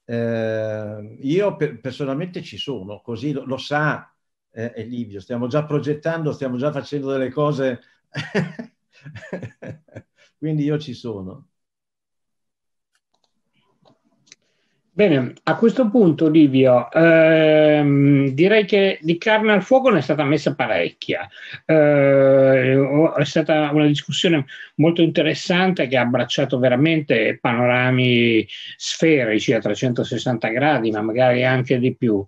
Speaker 5: eh, io per, personalmente ci sono, così lo, lo sa eh, è Livio. Stiamo già progettando, stiamo già facendo delle cose. Quindi io ci sono.
Speaker 3: Bene, a questo punto Livio, ehm, direi che di carne al fuoco ne è stata messa parecchia, eh, è stata una discussione molto interessante che ha abbracciato veramente panorami sferici a 360 gradi, ma magari anche di più.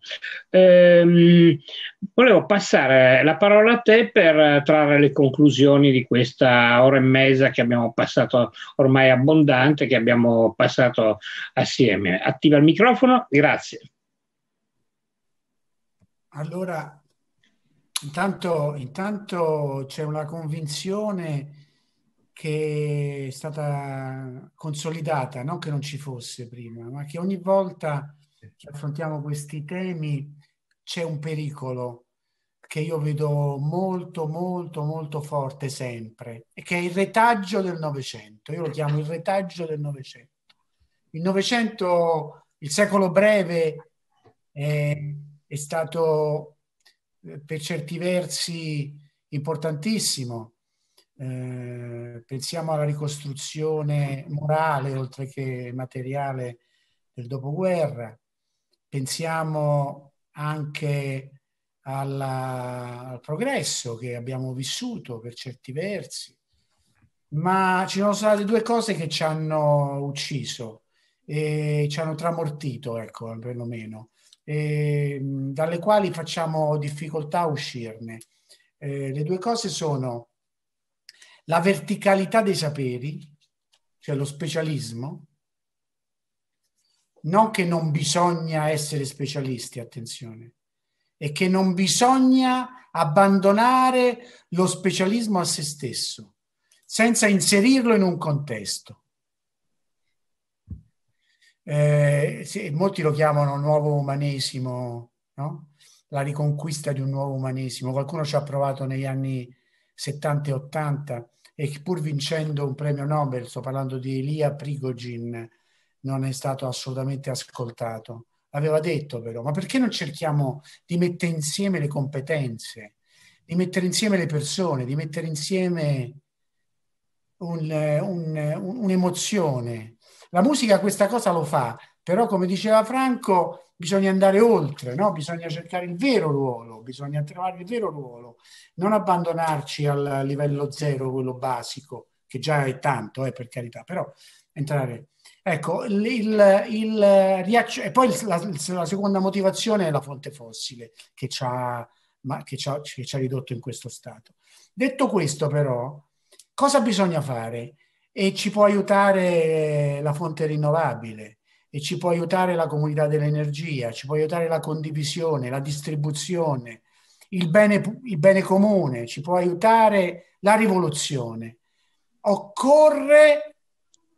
Speaker 3: Eh, volevo passare la parola a te per trarre le conclusioni di questa ora e mezza che abbiamo passato ormai abbondante, che abbiamo passato assieme. Attiva al microfono, grazie.
Speaker 2: Allora, intanto, intanto c'è una convinzione che è stata consolidata, non che non ci fosse prima, ma che ogni volta che affrontiamo questi temi c'è un pericolo che io vedo molto, molto, molto forte sempre, e che è il retaggio del Novecento. Io lo chiamo il retaggio del Novecento. Il Novecento il secolo breve è, eh, è stato eh, per certi versi importantissimo. Eh, pensiamo alla ricostruzione morale, oltre che materiale, del dopoguerra. Pensiamo anche alla, al progresso che abbiamo vissuto per certi versi. Ma ci sono state due cose che ci hanno ucciso e ci hanno tramortito, ecco, perlomeno, e, dalle quali facciamo difficoltà a uscirne. Eh, le due cose sono la verticalità dei saperi, cioè lo specialismo, non che non bisogna essere specialisti, attenzione, e che non bisogna abbandonare lo specialismo a se stesso, senza inserirlo in un contesto. Eh, sì, molti lo chiamano nuovo umanesimo, no? la riconquista di un nuovo umanesimo. Qualcuno ci ha provato negli anni 70 e 80 e pur vincendo un premio Nobel, sto parlando di Elia Prigogin, non è stato assolutamente ascoltato. Aveva detto però, ma perché non cerchiamo di mettere insieme le competenze, di mettere insieme le persone, di mettere insieme un, eh, un, eh, un, un'emozione, la musica questa cosa lo fa, però come diceva Franco bisogna andare oltre, no? bisogna cercare il vero ruolo, bisogna trovare il vero ruolo, non abbandonarci al livello zero, quello basico, che già è tanto, eh, per carità, però entrare... Ecco, il, il, il e poi la, la, seconda motivazione è la fonte fossile che ci, ha, che, ci ha, che ci ha ridotto in questo stato. Detto questo però, cosa bisogna fare? e ci può aiutare la fonte rinnovabile e ci può aiutare la comunità dell'energia, ci può aiutare la condivisione, la distribuzione, il bene, il bene comune, ci può aiutare la rivoluzione. Occorre,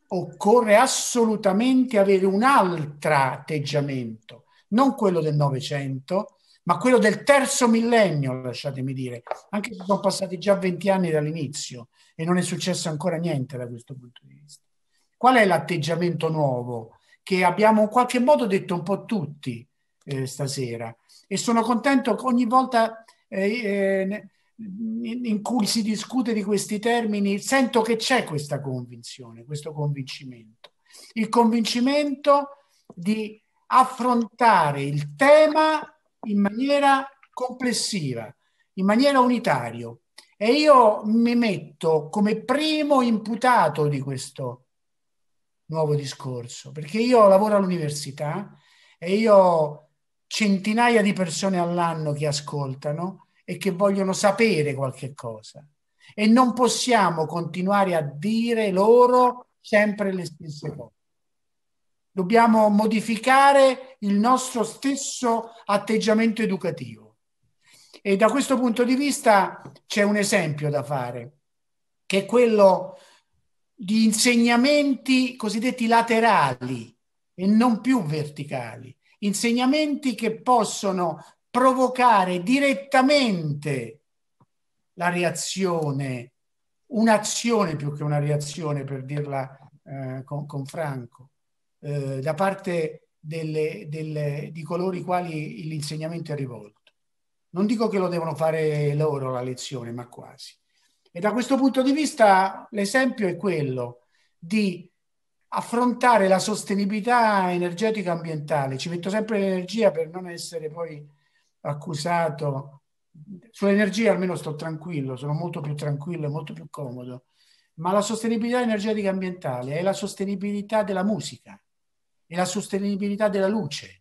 Speaker 2: occorre assolutamente avere un altro atteggiamento, non quello del Novecento, ma quello del terzo millennio, lasciatemi dire, anche se sono passati già venti anni dall'inizio e non è successo ancora niente da questo punto di vista. Qual è l'atteggiamento nuovo che abbiamo in qualche modo detto un po' tutti eh, stasera e sono contento che ogni volta eh, eh in cui si discute di questi termini sento che c'è questa convinzione, questo convincimento. Il convincimento di affrontare il tema in maniera complessiva, in maniera unitaria, e io mi metto come primo imputato di questo nuovo discorso, perché io lavoro all'università e io ho centinaia di persone all'anno che ascoltano e che vogliono sapere qualche cosa e non possiamo continuare a dire loro sempre le stesse cose. Dobbiamo modificare il nostro stesso atteggiamento educativo. E da questo punto di vista c'è un esempio da fare, che è quello di insegnamenti cosiddetti laterali e non più verticali, insegnamenti che possono provocare direttamente la reazione, un'azione più che una reazione, per dirla eh, con, con, Franco, eh, da parte delle, delle, di coloro i quali l'insegnamento è rivolto. Non dico che lo devono fare loro la lezione, ma quasi. E da questo punto di vista l'esempio è quello di affrontare la sostenibilità energetica ambientale. Ci metto sempre l'energia per non essere poi accusato. Sull'energia almeno sto tranquillo, sono molto più tranquillo e molto più comodo. Ma la sostenibilità energetica ambientale è la sostenibilità della musica, è la sostenibilità della luce,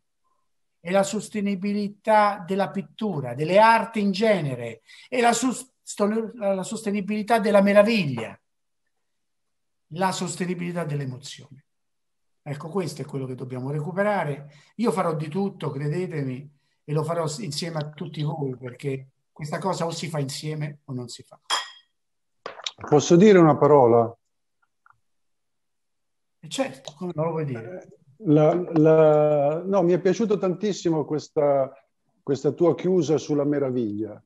Speaker 2: e la sostenibilità della pittura, delle arti in genere, è la, sus- la sostenibilità della meraviglia, la sostenibilità dell'emozione. Ecco, questo è quello che dobbiamo recuperare. Io farò di tutto, credetemi, e lo farò insieme a tutti voi, perché questa cosa o si fa insieme o non si fa.
Speaker 4: Posso dire una parola?
Speaker 2: Eh, certo, come non lo vuoi dire? Eh,
Speaker 4: la, la, no, mi è piaciuta tantissimo questa, questa, tua chiusa sulla meraviglia.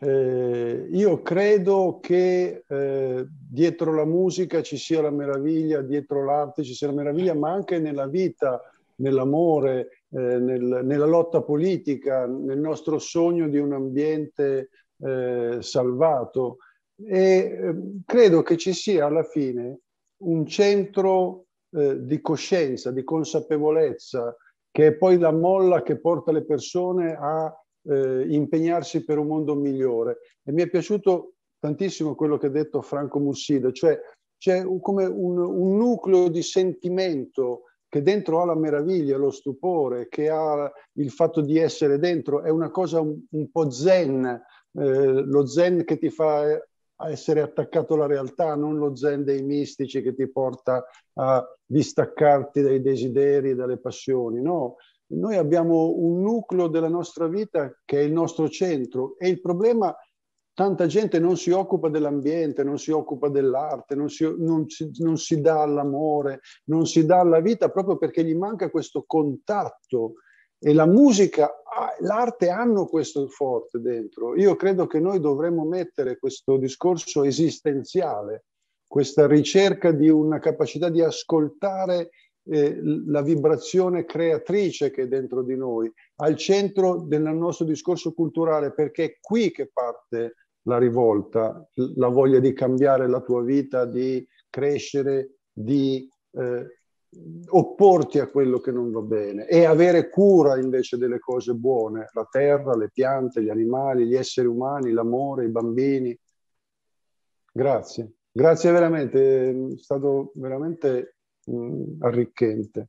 Speaker 4: Eh, io credo che eh, dietro la musica ci sia la meraviglia, dietro l'arte ci sia la meraviglia, ma anche nella vita, nell'amore, eh, nel, nella lotta politica, nel nostro sogno di un ambiente eh, salvato. E eh, credo che ci sia alla fine un centro eh, di coscienza, di consapevolezza, che è poi la molla che porta le persone a eh, impegnarsi per un mondo migliore. E mi è piaciuto tantissimo quello che ha detto Franco Mussida, cioè c'è un, come un, un nucleo di sentimento che dentro ha la meraviglia, lo stupore, che ha il fatto di essere dentro, è una cosa un, un po' zen, eh, lo zen che ti fa a essere attaccato alla realtà, non lo zen dei mistici che ti porta a distaccarti dai desideri, e dalle passioni, no? Noi abbiamo un nucleo della nostra vita che è il nostro centro e il problema tanta gente non si occupa dell'ambiente, non si occupa dell'arte, non si, non, si, non si, dà all'amore, non si dà alla vita proprio perché gli manca questo contatto e la musica, ah, l'arte hanno questo forte dentro. Io credo che noi dovremmo mettere questo discorso esistenziale, questa ricerca di una capacità di ascoltare eh, la vibrazione creatrice che è dentro di noi, al centro del nostro discorso culturale, perché è qui che parte la rivolta, la voglia di cambiare la tua vita, di crescere, di eh, opporti a quello che non va bene e avere cura invece delle cose buone, la terra, le piante, gli animali, gli esseri umani, l'amore, i bambini. Grazie, grazie veramente, è stato veramente mh, mm, arricchente.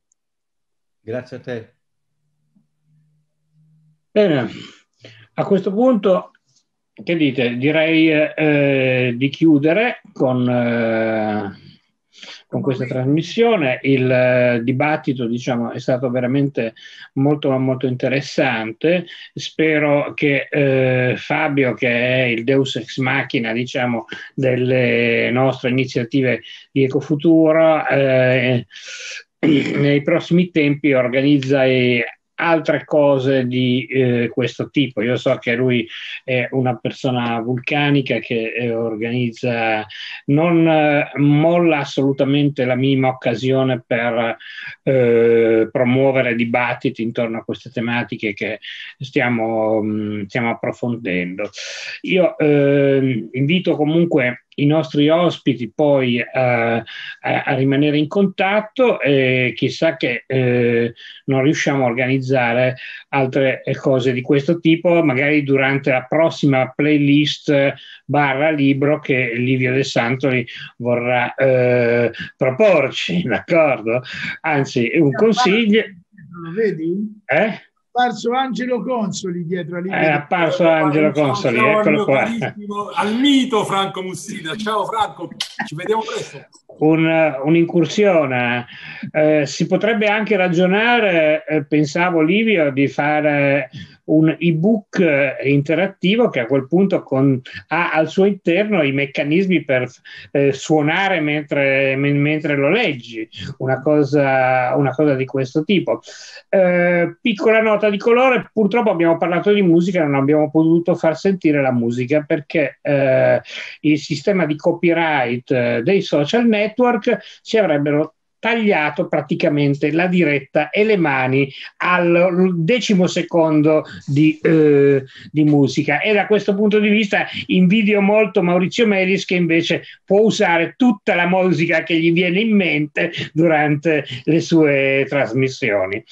Speaker 4: Grazie a te. Bene, a questo punto,
Speaker 3: che dite? Direi eh, di chiudere con... Eh con questa trasmissione. Il eh, dibattito diciamo, è stato veramente molto, molto interessante. Spero che eh, Fabio, che è il deus ex machina diciamo, delle nostre iniziative di Ecofuturo, eh, nei prossimi tempi organizza e altre cose di eh, questo tipo. Io so che lui è una persona vulcanica che eh, organizza, non eh, molla assolutamente la minima occasione per eh, promuovere dibattiti intorno a queste tematiche che stiamo, mh, mm, stiamo approfondendo. Io ehm, invito comunque i nostri ospiti poi a, eh, a, a rimanere in contatto e chissà che eh, non riusciamo a organizzare altre eh, cose di questo tipo, magari durante la prossima playlist barra libro che Livio De Santoli vorrà eh, proporci, d'accordo? Anzi, un consiglio... Lo vedi? Eh?
Speaker 1: apparso Angelo Consoli dietro lì. È eh, apparso Angelo Consoli,
Speaker 3: eccolo qua.
Speaker 4: Al mito Franco Mussina. Ciao Franco, ci vediamo presto.
Speaker 3: Un, uh, un'incursione. Eh, si potrebbe anche ragionare, eh, pensavo Livio, di fare un ebook eh, interattivo che a quel punto con, ha al suo interno i meccanismi per eh, suonare mentre, men- mentre, lo leggi, una cosa, una cosa di questo tipo. Eh, piccola nota di colore, purtroppo abbiamo parlato di musica, non abbiamo potuto far sentire la musica perché eh, il sistema di copyright eh, dei social network si avrebbero tagliato praticamente la diretta e le mani al decimo secondo di, eh, di, musica e da questo punto di vista invidio molto Maurizio Melis che invece può usare tutta la musica che gli viene in mente durante le sue trasmissioni.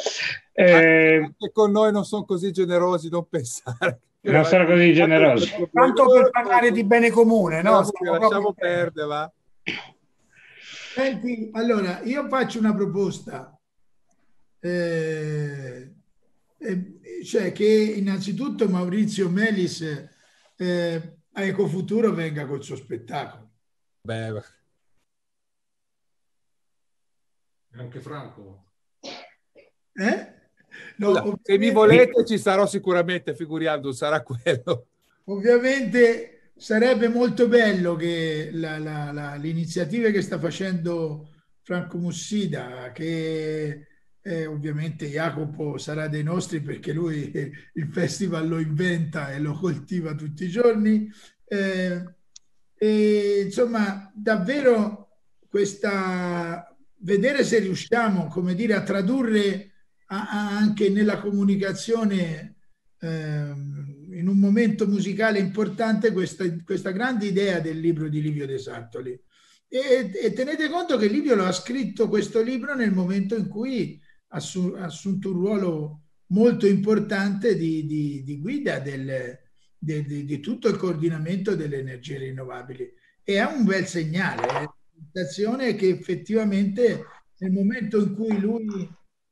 Speaker 6: Eh, anche con noi non sono così generosi, non pensare. Non sono così generosi. Tanto per parlare di
Speaker 2: bene comune, no? Lasciamo,
Speaker 6: lasciamo perdere, va.
Speaker 1: Senti, allora, io faccio una proposta. Eh, eh, cioè che innanzitutto Maurizio Melis eh, a Ecofuturo venga col suo spettacolo.
Speaker 6: Beh. Anche Franco. Eh? No, se mi volete ci sarò sicuramente, figurando, sarà quello.
Speaker 1: Ovviamente sarebbe molto bello che la, la, la, l'iniziativa che sta facendo Franco Mussida, che eh, ovviamente Jacopo sarà dei nostri perché lui il festival lo inventa e lo coltiva tutti i giorni, eh, e, insomma davvero questa vedere se riusciamo come dire a tradurre a, a anche nella comunicazione ehm, in un momento musicale importante questa, questa, grande idea del libro di Livio De Sartoli. E, e, tenete conto che Livio lo ha scritto questo libro nel momento in cui ha assunto un ruolo molto importante di, di, di guida del, de, de, di, tutto il coordinamento delle energie rinnovabili. E è un bel segnale, eh. è un'indicazione che effettivamente nel momento in cui lui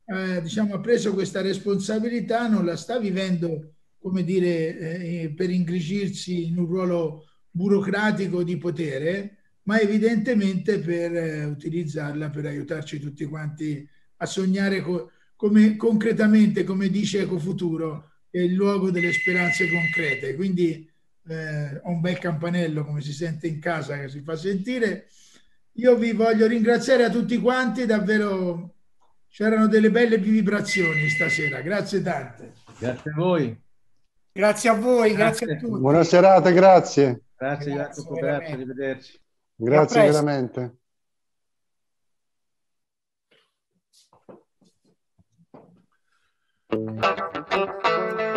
Speaker 1: eh, diciamo, ha preso questa responsabilità non la sta vivendo come dire, eh, eh per ingrigirsi in un ruolo burocratico di potere, ma evidentemente per eh, utilizzarla per aiutarci tutti quanti a sognare co- come, concretamente, come dice Ecofuturo, è il luogo delle speranze concrete. Quindi eh, un bel campanello come si sente in casa che si fa sentire. Io vi voglio ringraziare a tutti quanti, davvero c'erano delle belle vibrazioni stasera, grazie tante.
Speaker 4: Grazie
Speaker 5: a voi.
Speaker 1: Grazie a voi, grazie, grazie a tutti.
Speaker 4: Buona serata, grazie. Grazie, grazie Jacopo, grazie, arrivederci. Grazie veramente. Thank you.